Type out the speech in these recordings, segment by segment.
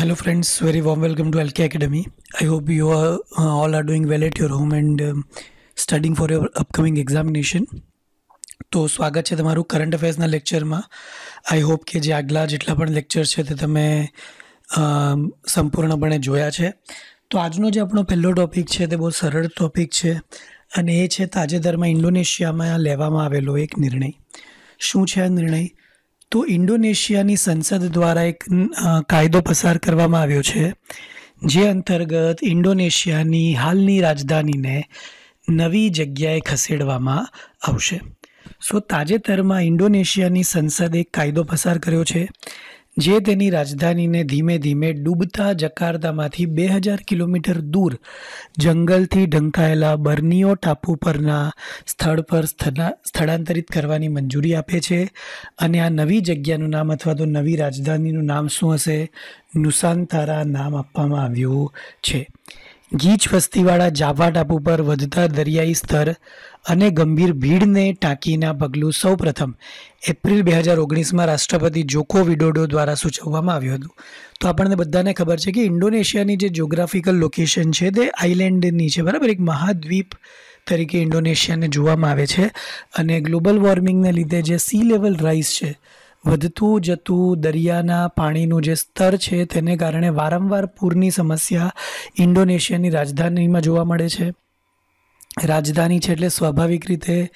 hello friends very warm welcome to lk academy i hope you are, uh, all are doing well at your home and um, studying for your upcoming examination તો સ્વાગત છે તમારું current અફેર્સના લેક્ચરમાં I hope કે જે આગલા જેટલા પણ લેક્ચર છે તે તમે સંપૂર્ણપણે જોયા છે તો આજનો જે આપણો પહેલો ટૉપિક છે તે બહુ સરળ ટૉપિક છે અને એ છે તાજેતરમાં ઇન્ડોનેશિયામાં લેવામાં આવેલો એક નિર્ણય શું છે આ નિર્ણય તો ઇન્ડોનેશિયાની સંસદ દ્વારા એક કાયદો પસાર કરવામાં આવ્યો છે જે અંતર્ગત ઇન્ડોનેશિયાની હાલની રાજધાનીને નવી જગ્યાએ ખસેડવામાં આવશે સો તાજેતરમાં ઇન્ડોનેશિયાની સંસદે એક કાયદો પસાર કર્યો છે જે તેની રાજધાનીને ધીમે ધીમે ડૂબતા જકાર્તામાંથી બે હજાર કિલોમીટર દૂર જંગલથી ઢંકાયેલા બર્નિયો ટાપુ પરના સ્થળ પર સ્થળાંતરિત કરવાની મંજૂરી આપે છે અને આ નવી જગ્યાનું નામ અથવા તો નવી રાજધાનીનું નામ શું હશે નુસાંતારા નામ આપવામાં આવ્યું છે ગીચ વસ્તીવાળા જાવા ટાપુ પર વધતા દરિયાઈ સ્તર અને ગંભીર ભીડને ટાંકીના પગલું સૌપ્રથમ એપ્રિલ બે હજાર ઓગણીસમાં રાષ્ટ્રપતિ જોકો વિડોડો દ્વારા સૂચવવામાં આવ્યું હતું તો આપણને બધાને ખબર છે કે ઇન્ડોનેશિયાની જે જ્યોગ્રાફિકલ લોકેશન છે તે આઇલેન્ડની છે બરાબર એક મહાદ્વીપ તરીકે ઇન્ડોનેશિયાને જોવામાં આવે છે અને ગ્લોબલ વોર્મિંગને લીધે જે સી લેવલ રાઇઝ છે વધતું જતું દરિયાના પાણીનું જે સ્તર છે તેને કારણે વારંવાર પૂરની સમસ્યા ઇન્ડોનેશિયાની રાજધાનીમાં જોવા મળે છે રાજધાની છે એટલે સ્વાભાવિક રીતે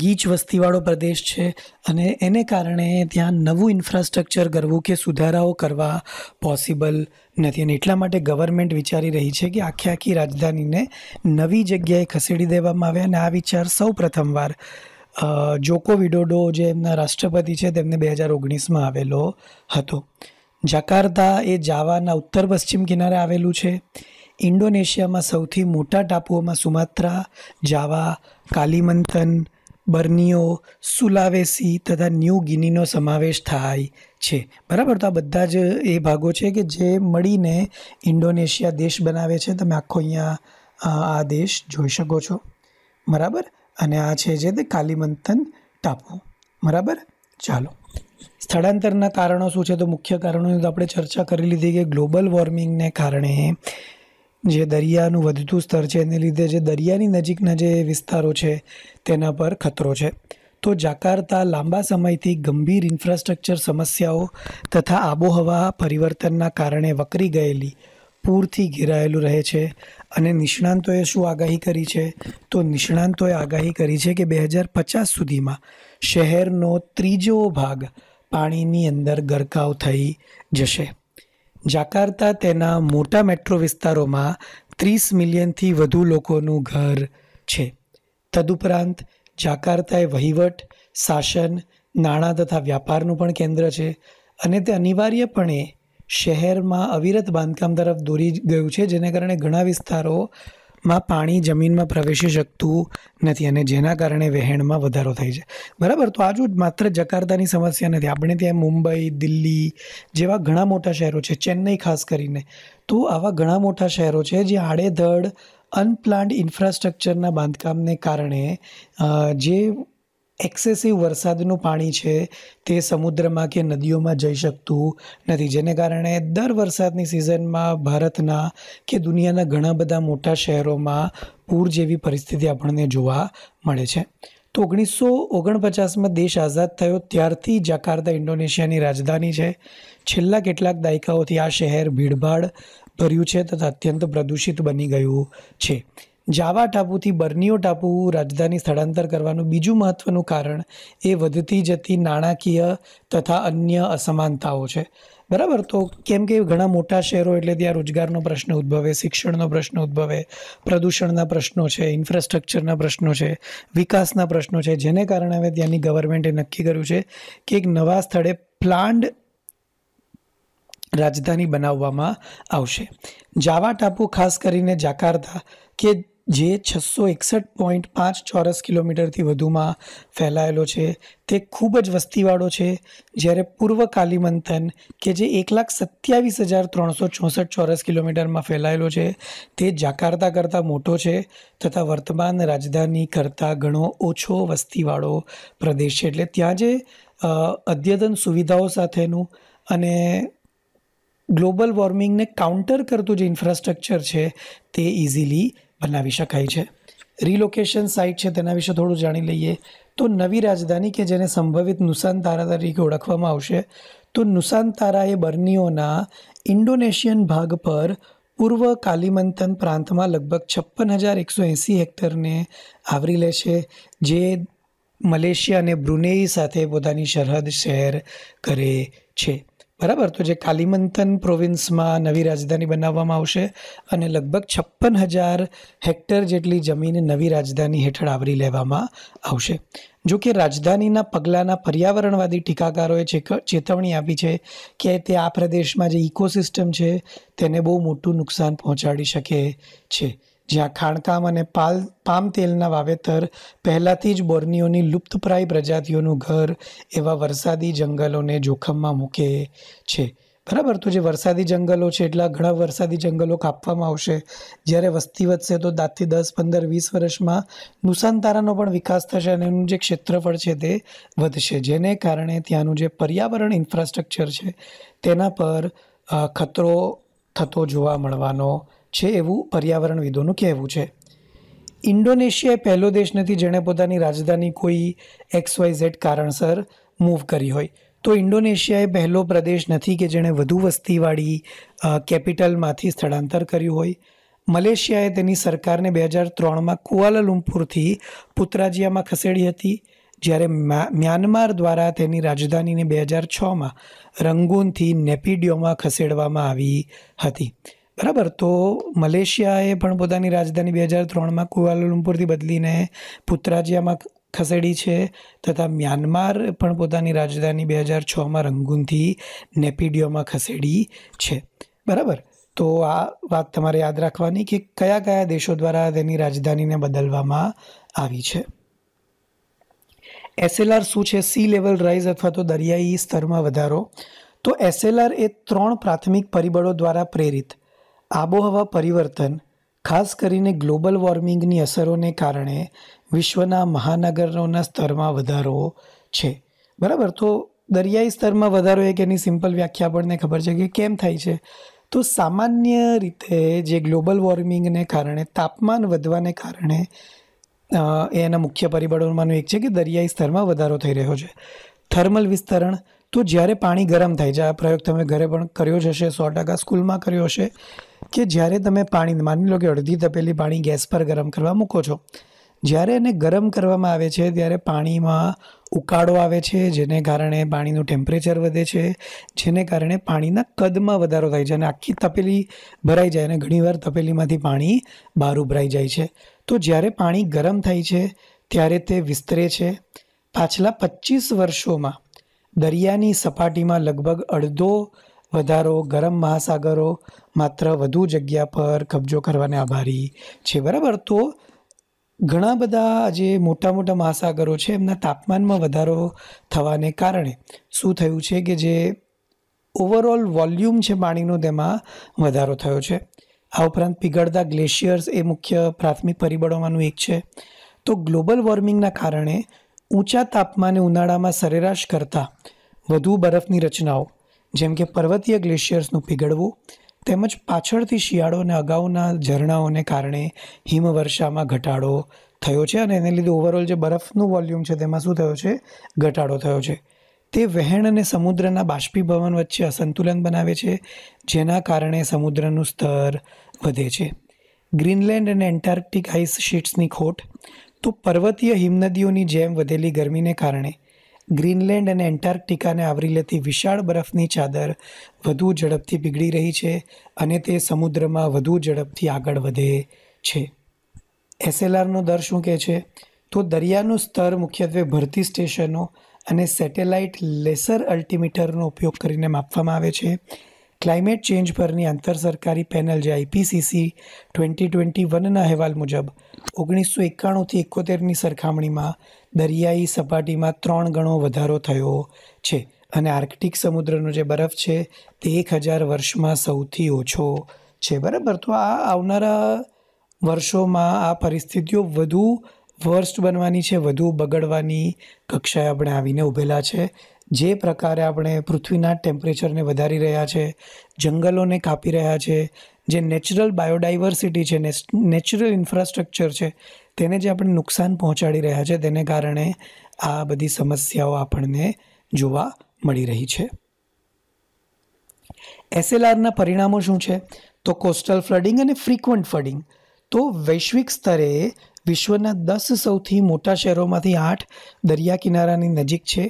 ગીચ વસ્તીવાળો પ્રદેશ છે અને એને કારણે ત્યાં નવું ઇન્ફ્રાસ્ટ્રક્ચર કરવું કે સુધારાઓ કરવા પોસિબલ નથી અને એટલા માટે ગવર્મેન્ટ વિચારી રહી છે કે આખી આખી રાજધાનીને નવી જગ્યાએ ખસેડી દેવામાં આવે અને આ વિચાર સૌ પ્રથમવાર જોકો વિડોડો જે એમના રાષ્ટ્રપતિ છે તેમને બે હજાર ઓગણીસમાં આવેલો હતો જકાર્તા એ જાવાના ઉત્તર પશ્ચિમ કિનારે આવેલું છે ઇન્ડોનેશિયામાં સૌથી મોટા ટાપુઓમાં સુમાત્રા જાવા કાલિમંથન બર્નિયો સુલાવેસી તથા ન્યૂ ગિનીનો સમાવેશ થાય છે બરાબર તો આ બધા જ એ ભાગો છે કે જે મળીને ઇન્ડોનેશિયા દેશ બનાવે છે તમે આખો અહીંયા આ દેશ જોઈ શકો છો બરાબર અને આ છે જે તે કાલિમંથન ટાપુ બરાબર ચાલો સ્થળાંતરના કારણો શું છે તો મુખ્ય કારણો તો આપણે ચર્ચા કરી લીધી કે ગ્લોબલ વોર્મિંગને કારણે જે દરિયાનું વધતું સ્તર છે એને લીધે જે દરિયાની નજીકના જે વિસ્તારો છે તેના પર ખતરો છે તો જાકાર્તા લાંબા સમયથી ગંભીર ઇન્ફ્રાસ્ટ્રક્ચર સમસ્યાઓ તથા આબોહવા પરિવર્તનના કારણે વકરી ગયેલી પૂરથી ઘેરાયેલું રહે છે અને નિષ્ણાંતોએ શું આગાહી કરી છે તો નિષ્ણાંતોએ આગાહી કરી છે કે બે હજાર પચાસ સુધીમાં શહેરનો ત્રીજો ભાગ પાણીની અંદર ગરકાવ થઈ જશે જાકાર્તા તેના મોટા મેટ્રો વિસ્તારોમાં ત્રીસ મિલિયનથી વધુ લોકોનું ઘર છે તદુપરાંત જાકાર્તા એ વહીવટ શાસન નાણાં તથા વ્યાપારનું પણ કેન્દ્ર છે અને તે અનિવાર્યપણે શહેરમાં અવિરત બાંધકામ તરફ દોરી ગયું છે જેને કારણે ઘણા વિસ્તારો માં પાણી જમીનમાં પ્રવેશી શકતું નથી અને જેના કારણે વહેણમાં વધારો થાય છે બરાબર તો આજુ માત્ર જકાર્તાની સમસ્યા નથી આપણે ત્યાં મુંબઈ દિલ્હી જેવા ઘણા મોટા શહેરો છે ચેન્નઈ ખાસ કરીને તો આવા ઘણા મોટા શહેરો છે જે આડેધડ અનપ્લાન્ડ ઇન્ફ્રાસ્ટ્રક્ચરના બાંધકામને કારણે જે એક્સેસિવ વરસાદનું પાણી છે તે સમુદ્રમાં કે નદીઓમાં જઈ શકતું નથી જેને કારણે દર વરસાદની સિઝનમાં ભારતના કે દુનિયાના ઘણા બધા મોટા શહેરોમાં પૂર જેવી પરિસ્થિતિ આપણને જોવા મળે છે તો ઓગણીસો ઓગણપચાસમાં દેશ આઝાદ થયો ત્યારથી જકાર્તા ઇન્ડોનેશિયાની રાજધાની છે છેલ્લા કેટલાક દાયકાઓથી આ શહેર ભીડભાડ ભર્યું છે તથા અત્યંત પ્રદૂષિત બની ગયું છે જાવા ટાપુથી બર્નિયો ટાપુ રાજધાની સ્થળાંતર કરવાનું બીજું મહત્ત્વનું કારણ એ વધતી જતી નાણાકીય તથા અન્ય અસમાનતાઓ છે બરાબર તો કેમ કે ઘણા મોટા શહેરો એટલે ત્યાં રોજગારનો પ્રશ્ન ઉદ્ભવે શિક્ષણનો પ્રશ્ન ઉદ્ભવે પ્રદૂષણના પ્રશ્નો છે ઇન્ફ્રાસ્ટ્રક્ચરના પ્રશ્નો છે વિકાસના પ્રશ્નો છે જેને કારણે હવે ત્યાંની ગવર્મેન્ટે નક્કી કર્યું છે કે એક નવા સ્થળે પ્લાન્ડ રાજધાની બનાવવામાં આવશે જાવા ટાપુ ખાસ કરીને જાકાર્તા કે જે છસો એકસઠ પોઈન્ટ પાંચ ચોરસ કિલોમીટરથી વધુમાં ફેલાયેલો છે તે ખૂબ જ વસ્તીવાળો છે જ્યારે પૂર્વ કાલીમંથન કે જે એક લાખ સત્યાવીસ હજાર ત્રણસો ચોસઠ ચોરસ કિલોમીટરમાં ફેલાયેલો છે તે જાકાર્તા કરતાં મોટો છે તથા વર્તમાન રાજધાની કરતાં ઘણો ઓછો વસ્તીવાળો પ્રદેશ છે એટલે ત્યાં જે અદ્યતન સુવિધાઓ સાથેનું અને ગ્લોબલ વોર્મિંગને કાઉન્ટર કરતું જે ઇન્ફ્રાસ્ટ્રક્ચર છે તે ઇઝીલી બનાવી શકાય છે રિલોકેશન સાઇટ છે તેના વિશે થોડું જાણી લઈએ તો નવી રાજધાની કે જેને સંભવિત તારા તરીકે ઓળખવામાં આવશે તો નુસાનતારા એ બર્નીઓના ઇન્ડોનેશિયન ભાગ પર પૂર્વ કાલિમંતન પ્રાંતમાં લગભગ છપ્પન હજાર એકસો એંસી હેક્ટરને આવરી લે છે જે મલેશિયા અને બ્રુનેઈ સાથે પોતાની સરહદ શેર કરે છે બરાબર તો જે કાલિમંથન પ્રોવિન્સમાં નવી રાજધાની બનાવવામાં આવશે અને લગભગ છપ્પન હજાર હેક્ટર જેટલી જમીન નવી રાજધાની હેઠળ આવરી લેવામાં આવશે જો કે રાજધાનીના પગલાંના પર્યાવરણવાદી ટીકાકારોએ ચેતવણી આપી છે કે તે આ પ્રદેશમાં જે ઇકોસિસ્ટમ છે તેને બહુ મોટું નુકસાન પહોંચાડી શકે છે જ્યાં ખાણકામ અને પાલ પામ તેલના વાવેતર પહેલાંથી જ બોર્નિયોની લુપ્તપ્રાય પ્રજાતિઓનું ઘર એવા વરસાદી જંગલોને જોખમમાં મૂકે છે બરાબર તો જે વરસાદી જંગલો છે એટલા ઘણા વરસાદી જંગલો કાપવામાં આવશે જ્યારે વસ્તી વધશે તો દાંતથી દસ પંદર વીસ વર્ષમાં નુસાનતારાનો પણ વિકાસ થશે અને એનું જે ક્ષેત્રફળ છે તે વધશે જેને કારણે ત્યાંનું જે પર્યાવરણ ઇન્ફ્રાસ્ટ્રક્ચર છે તેના પર ખતરો થતો જોવા મળવાનો છે એવું પર્યાવરણવિદોનું કહેવું છે ઇન્ડોનેશિયા પહેલો દેશ નથી જેણે પોતાની રાજધાની કોઈ એક્સ વાય ઝેડ કારણસર મૂવ કરી હોય તો ઇન્ડોનેશિયાએ પહેલો પ્રદેશ નથી કે જેણે વધુ વસ્તીવાળી કેપિટલમાંથી સ્થળાંતર કર્યું હોય મલેશિયાએ તેની સરકારને બે હજાર ત્રણમાં કુઆલાલુમ્પુરથી પુત્રાજિયામાં ખસેડી હતી જ્યારે મ્યાનમાર દ્વારા તેની રાજધાનીને બે હજાર છમાં રંગૂનથી નેપિડિયોમાં ખસેડવામાં આવી હતી બરાબર તો મલેશિયાએ પણ પોતાની રાજધાની બે હજાર ત્રણમાં કુઆલાલુમ્પુરથી બદલીને પુત્રાજિયામાં ખસેડી છે તથા મ્યાનમાર પણ પોતાની રાજધાની બે હજાર છમાં રંગૂનથી નેપિડિયોમાં ખસેડી છે બરાબર તો આ વાત તમારે યાદ રાખવાની કે કયા કયા દેશો દ્વારા તેની રાજધાનીને બદલવામાં આવી છે એસએલઆર શું છે સી લેવલ રાઇઝ અથવા તો દરિયાઈ સ્તરમાં વધારો તો એસએલઆર એ ત્રણ પ્રાથમિક પરિબળો દ્વારા પ્રેરિત આબોહવા પરિવર્તન ખાસ કરીને ગ્લોબલ વોર્મિંગની અસરોને કારણે વિશ્વના મહાનગરોના સ્તરમાં વધારો છે બરાબર તો દરિયાઈ સ્તરમાં વધારો એક એની સિમ્પલ વ્યાખ્યા આપણને ખબર છે કે કેમ થાય છે તો સામાન્ય રીતે જે ગ્લોબલ વોર્મિંગને કારણે તાપમાન વધવાને કારણે એના મુખ્ય પરિબળોમાંનું એક છે કે દરિયાઈ સ્તરમાં વધારો થઈ રહ્યો છે થર્મલ વિસ્તરણ તો જ્યારે પાણી ગરમ થાય છે આ પ્રયોગ તમે ઘરે પણ કર્યો જ હશે સો ટકા સ્કૂલમાં કર્યો હશે કે જ્યારે તમે પાણી માની લો કે અડધી તપેલી પાણી ગેસ પર ગરમ કરવા મૂકો છો જ્યારે એને ગરમ કરવામાં આવે છે ત્યારે પાણીમાં ઉકાળો આવે છે જેને કારણે પાણીનું ટેમ્પરેચર વધે છે જેને કારણે પાણીના કદમાં વધારો થાય છે અને આખી તપેલી ભરાઈ જાય અને ઘણીવાર તપેલીમાંથી પાણી બહાર ઉભરાઈ જાય છે તો જ્યારે પાણી ગરમ થાય છે ત્યારે તે વિસ્તરે છે પાછલા પચીસ વર્ષોમાં દરિયાની સપાટીમાં લગભગ અડધો વધારો ગરમ મહાસાગરો માત્ર વધુ જગ્યા પર કબજો કરવાને આભારી છે બરાબર તો ઘણા બધા જે મોટા મોટા મહાસાગરો છે એમના તાપમાનમાં વધારો થવાને કારણે શું થયું છે કે જે ઓવરઓલ વોલ્યુમ છે પાણીનો તેમાં વધારો થયો છે આ ઉપરાંત પીગળતા ગ્લેશિયર્સ એ મુખ્ય પ્રાથમિક પરિબળોમાંનું એક છે તો ગ્લોબલ વોર્મિંગના કારણે ઊંચા તાપમાને ઉનાળામાં સરેરાશ કરતાં વધુ બરફની રચનાઓ જેમ કે પર્વતીય ગ્લેશિયર્સનું પીગળવું તેમજ પાછળથી શિયાળો અને અગાઉના ઝરણાઓને કારણે હિમવર્ષામાં ઘટાડો થયો છે અને એને લીધે ઓવરઓલ જે બરફનું વોલ્યુમ છે તેમાં શું થયો છે ઘટાડો થયો છે તે વહેણ અને સમુદ્રના બાષ્પીભવન વચ્ચે અસંતુલન બનાવે છે જેના કારણે સમુદ્રનું સ્તર વધે છે ગ્રીનલેન્ડ અને એન્ટાર્કટિક આઈસ શીટ્સની ખોટ તો પર્વતીય હિમનદીઓની જેમ વધેલી ગરમીને કારણે ગ્રીનલેન્ડ અને એન્ટાર્કટિકાને આવરી લેતી વિશાળ બરફની ચાદર વધુ ઝડપથી પીગળી રહી છે અને તે સમુદ્રમાં વધુ ઝડપથી આગળ વધે છે એસએલઆરનો દર શું કહે છે તો દરિયાનું સ્તર મુખ્યત્વે ભરતી સ્ટેશનો અને સેટેલાઇટ લેસર અલ્ટિમીટરનો ઉપયોગ કરીને માપવામાં આવે છે ક્લાઇમેટ ચેન્જ પરની આંતર સરકારી પેનલ જે આઈપીસીસી ટ્વેન્ટી ટ્વેન્ટી વનના અહેવાલ મુજબ ઓગણીસો એકાણુંથી એકોતેરની સરખામણીમાં દરિયાઈ સપાટીમાં ત્રણ ગણો વધારો થયો છે અને આર્કટિક સમુદ્રનો જે બરફ છે તે એક હજાર વર્ષમાં સૌથી ઓછો છે બરાબર તો આ આવનારા વર્ષોમાં આ પરિસ્થિતિઓ વધુ વર્સ્ટ બનવાની છે વધુ બગડવાની કક્ષાએ આપણે આવીને ઊભેલા છે જે પ્રકારે આપણે પૃથ્વીના ટેમ્પરેચરને વધારી રહ્યા છે જંગલોને કાપી રહ્યા છે જે નેચરલ બાયોડાયવર્સિટી છે નેચરલ ઇન્ફ્રાસ્ટ્રક્ચર છે તેને જે આપણે નુકસાન પહોંચાડી રહ્યા છે તેને કારણે આ બધી સમસ્યાઓ આપણને જોવા મળી રહી છે એસએલઆરના પરિણામો શું છે તો કોસ્ટલ ફ્લડિંગ અને ફ્રીક્વન્ટ ફ્લડિંગ તો વૈશ્વિક સ્તરે વિશ્વના દસ સૌથી મોટા શહેરોમાંથી આઠ દરિયા કિનારાની નજીક છે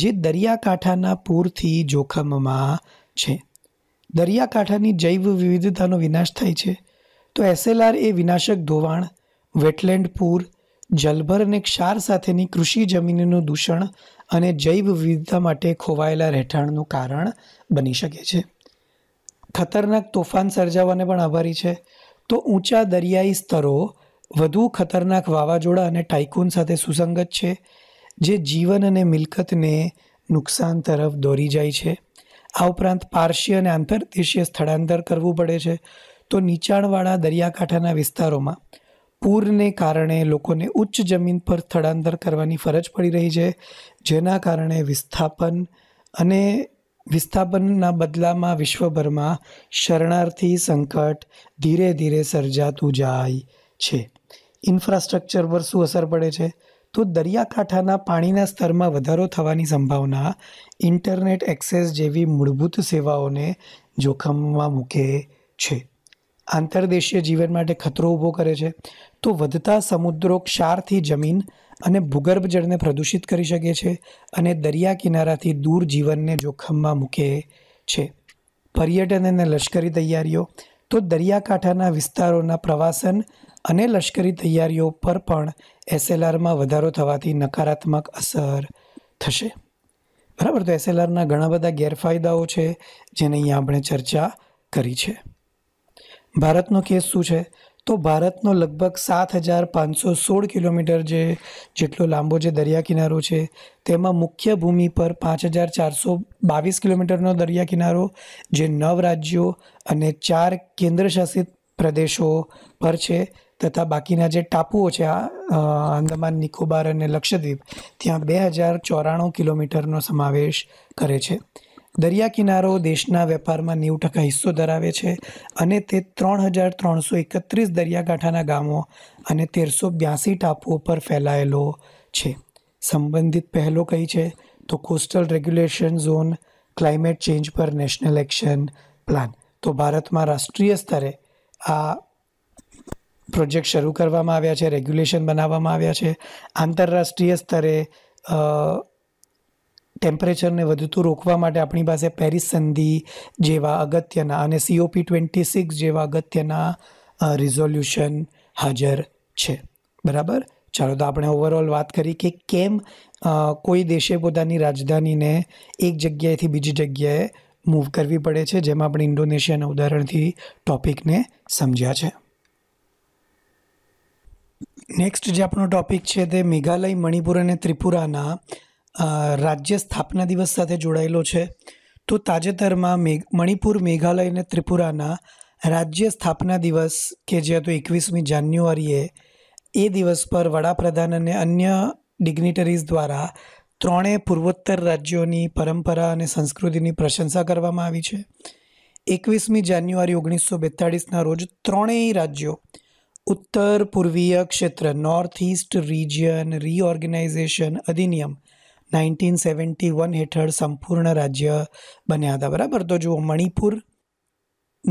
જે દરિયાકાંઠાના પૂરથી જોખમમાં છે દરિયાકાંઠાની જૈવ વિવિધતાનો વિનાશ થાય છે તો એસએલઆર એ વિનાશક ધોવાણ વેટલેન્ડ પૂર જલભર અને ક્ષાર સાથેની કૃષિ જમીનનું દૂષણ અને જૈવ વિવિધતા માટે ખોવાયેલા રહેઠાણનું કારણ બની શકે છે ખતરનાક તોફાન સર્જાવાને પણ આભારી છે તો ઊંચા દરિયાઈ સ્તરો વધુ ખતરનાક વાવાઝોડા અને ટાઇકૂન સાથે સુસંગત છે જે જીવન અને મિલકતને નુકસાન તરફ દોરી જાય છે આ ઉપરાંત પારસી અને આંતરદેશીય સ્થળાંતર કરવું પડે છે તો નીચાણવાળા દરિયાકાંઠાના વિસ્તારોમાં પૂરને કારણે લોકોને ઉચ્ચ જમીન પર સ્થળાંતર કરવાની ફરજ પડી રહી છે જેના કારણે વિસ્થાપન અને વિસ્થાપનના બદલામાં વિશ્વભરમાં શરણાર્થી સંકટ ધીરે ધીરે સર્જાતું જાય છે ઇન્ફ્રાસ્ટ્રક્ચર પર શું અસર પડે છે તો દરિયાકાંઠાના પાણીના સ્તરમાં વધારો થવાની સંભાવના ઇન્ટરનેટ એક્સેસ જેવી મૂળભૂત સેવાઓને જોખમમાં મૂકે છે આંતરદેશીય જીવન માટે ખતરો ઊભો કરે છે તો વધતા સમુદ્રો ક્ષારથી જમીન અને ભૂગર્ભ જળને પ્રદૂષિત કરી શકે છે અને દરિયા કિનારાથી દૂર જીવનને જોખમમાં મૂકે છે પર્યટન અને લશ્કરી તૈયારીઓ તો દરિયાકાંઠાના વિસ્તારોના પ્રવાસન અને લશ્કરી તૈયારીઓ પર પણ એસએલઆરમાં વધારો થવાથી નકારાત્મક અસર થશે બરાબર તો એસએલઆરના ઘણા બધા ગેરફાયદાઓ છે જેની અહીંયા આપણે ચર્ચા કરી છે ભારતનો કેસ શું છે તો ભારતનો લગભગ સાત હજાર પાંચસો સોળ કિલોમીટર જે જેટલો લાંબો જે દરિયા કિનારો છે તેમાં મુખ્ય ભૂમિ પર પાંચ હજાર ચારસો બાવીસ કિલોમીટરનો દરિયા કિનારો જે નવ રાજ્યો અને ચાર કેન્દ્રશાસિત પ્રદેશો પર છે તથા બાકીના જે ટાપુઓ છે આ અંદમાન નિકોબાર અને લક્ષદ્વીપ ત્યાં બે હજાર ચોરાણું કિલોમીટરનો સમાવેશ કરે છે દરિયા કિનારો દેશના વેપારમાં નેવું ટકા હિસ્સો ધરાવે છે અને તે ત્રણ હજાર ત્રણસો એકત્રીસ દરિયાકાંઠાના ગામો અને તેરસો બ્યાસી ટાપુઓ પર ફેલાયેલો છે સંબંધિત પહેલો કઈ છે તો coastal regulation zone climate change પર નેશનલ એક્શન પ્લાન તો ભારતમાં રાષ્ટ્રીય સ્તરે આ પ્રોજેક્ટ શરૂ કરવામાં આવ્યા છે રેગ્યુલેશન બનાવવામાં આવ્યા છે આંતરરાષ્ટ્રીય સ્તરે ટેમ્પરેચરને વધતું રોકવા માટે આપણી પાસે પેરિસ સંધિ જેવા અગત્યના અને સીઓપી ટ્વેન્ટી સિક્સ જેવા અગત્યના રિઝોલ્યુશન હાજર છે બરાબર ચાલો તો આપણે ઓવરઓલ વાત કરી કે કેમ કોઈ દેશે પોતાની રાજધાનીને એક જગ્યાએથી બીજી જગ્યાએ મૂવ કરવી પડે છે જેમાં આપણે ઇન્ડોનેશિયાના ઉદાહરણથી ટોપિકને સમજ્યા છે નેક્સ્ટ જે આપણો ટૉપિક છે તે મેઘાલય મણિપુર અને ત્રિપુરાના રાજ્ય સ્થાપના દિવસ સાથે જોડાયેલો છે તો તાજેતરમાં મેઘ મણિપુર મેઘાલય અને ત્રિપુરાના રાજ્ય સ્થાપના દિવસ કે જે હતો એકવીસમી જાન્યુઆરીએ એ દિવસ પર વડાપ્રધાન અને અન્ય ડિગ્નિટરીઝ દ્વારા ત્રણેય પૂર્વોત્તર રાજ્યોની પરંપરા અને સંસ્કૃતિની પ્રશંસા કરવામાં આવી છે એકવીસમી જાન્યુઆરી ઓગણીસો બેતાળીસના રોજ ત્રણેય રાજ્યો ઉત્તર પૂર્વીય ક્ષેત્ર નોર્થ ઇસ્ટ રિજિયન રીઓર્ગેનાઇઝેશન અધિનિયમ નાઇન્ટીન સેવન્ટી વન હેઠળ સંપૂર્ણ રાજ્ય બન્યા હતા બરાબર તો જુઓ મણિપુર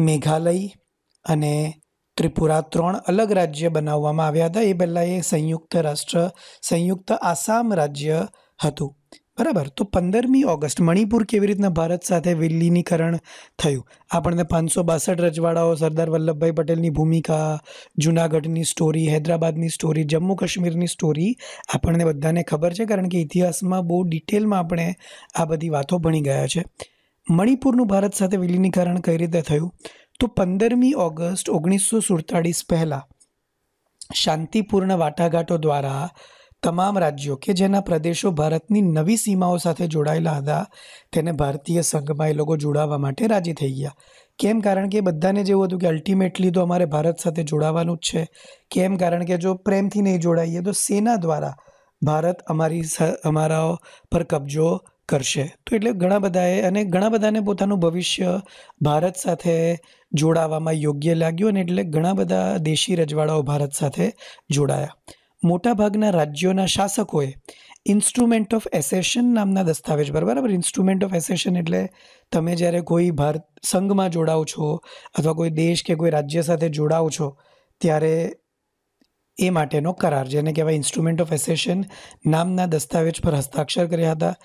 મેઘાલય અને ત્રિપુરા ત્રણ અલગ રાજ્ય બનાવવામાં આવ્યા હતા એ પહેલાં એ સંયુક્ત રાષ્ટ્ર સંયુક્ત આસામ રાજ્ય હતું બરાબર તો પંદરમી ઓગસ્ટ મણિપુર કેવી રીતના ભારત સાથે વિલીનીકરણ થયું આપણને પાંચસો બાસઠ રજવાડાઓ સરદાર વલ્લભભાઈ પટેલની ભૂમિકા જૂનાગઢની સ્ટોરી હૈદરાબાદની સ્ટોરી જમ્મુ કાશ્મીરની સ્ટોરી આપણને બધાને ખબર છે કારણ કે ઇતિહાસમાં બહુ ડિટેલમાં આપણે આ બધી વાતો ભણી ગયા છે મણિપુરનું ભારત સાથે વિલીનીકરણ કઈ રીતે થયું તો પંદરમી ઓગસ્ટ ઓગણીસો સુડતાળીસ પહેલાં શાંતિપૂર્ણ વાટાઘાટો દ્વારા તમામ રાજ્યો કે જેના પ્રદેશો ભારતની નવી સીમાઓ સાથે જોડાયેલા હતા તેને ભારતીય સંઘમાં એ લોકો જોડાવા માટે રાજી થઈ ગયા કેમ કારણ કે બધાને જેવું હતું કે અલ્ટિમેટલી તો અમારે ભારત સાથે જોડાવાનું જ છે કેમ કારણ કે જો પ્રેમથી નહીં જોડાઈએ તો સેના દ્વારા ભારત અમારી અમારા પર કબજો કરશે તો એટલે ઘણા બધાએ અને ઘણા બધાને પોતાનું ભવિષ્ય ભારત સાથે જોડાવામાં યોગ્ય લાગ્યું અને એટલે ઘણા બધા દેશી રજવાડાઓ ભારત સાથે જોડાયા મોટાભાગના રાજ્યોના શાસકોએ ઇન્સ્ટ્રુમેન્ટ ઓફ એસેશન નામના દસ્તાવેજ પર બરાબર ઇન્સ્ટ્રુમેન્ટ ઓફ એસેશન એટલે તમે જ્યારે કોઈ ભારત સંઘમાં જોડાઓ છો અથવા કોઈ દેશ કે કોઈ રાજ્ય સાથે જોડાઓ છો ત્યારે એ માટેનો કરાર જેને કહેવાય ઇન્સ્ટ્રુમેન્ટ ઓફ એસેશન નામના દસ્તાવેજ પર હસ્તાક્ષર કર્યા હતા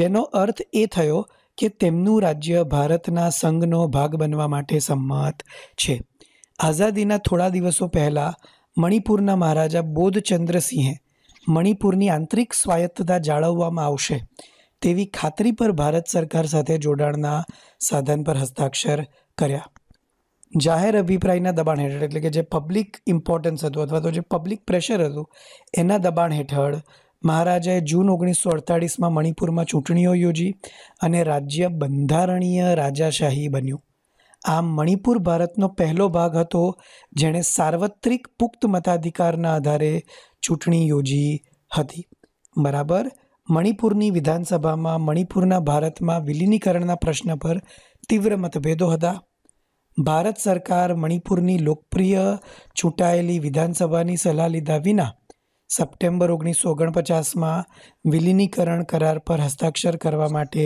જેનો અર્થ એ થયો કે તેમનું રાજ્ય ભારતના સંઘનો ભાગ બનવા માટે સંમત છે આઝાદીના થોડા દિવસો પહેલાં મણિપુરના મહારાજા બોધચંદ્રસિંહે મણિપુરની આંતરિક સ્વાયત્તતા જાળવવામાં આવશે તેવી ખાતરી પર ભારત સરકાર સાથે જોડાણના સાધન પર હસ્તાક્ષર કર્યા જાહેર અભિપ્રાયના દબાણ હેઠળ એટલે કે જે પબ્લિક ઇમ્પોર્ટન્સ હતું અથવા તો જે પબ્લિક પ્રેશર હતું એના દબાણ હેઠળ મહારાજાએ જૂન ઓગણીસો અડતાળીસમાં મણિપુરમાં ચૂંટણીઓ યોજી અને રાજ્ય બંધારણીય રાજાશાહી બન્યું આમ મણિપુર ભારતનો પહેલો ભાગ હતો જેણે સાર્વત્રિક પુખ્ત મતાધિકારના આધારે ચૂંટણી યોજી હતી બરાબર મણિપુરની વિધાનસભામાં મણિપુરના ભારતમાં વિલીનીકરણના પ્રશ્ન પર તીવ્ર મતભેદો હતા ભારત સરકાર મણિપુરની લોકપ્રિય ચૂંટાયેલી વિધાનસભાની સલાહ લીધા વિના સપ્ટેમ્બર ઓગણીસો ઓગણપચાસમાં વિલીનીકરણ કરાર પર હસ્તાક્ષર કરવા માટે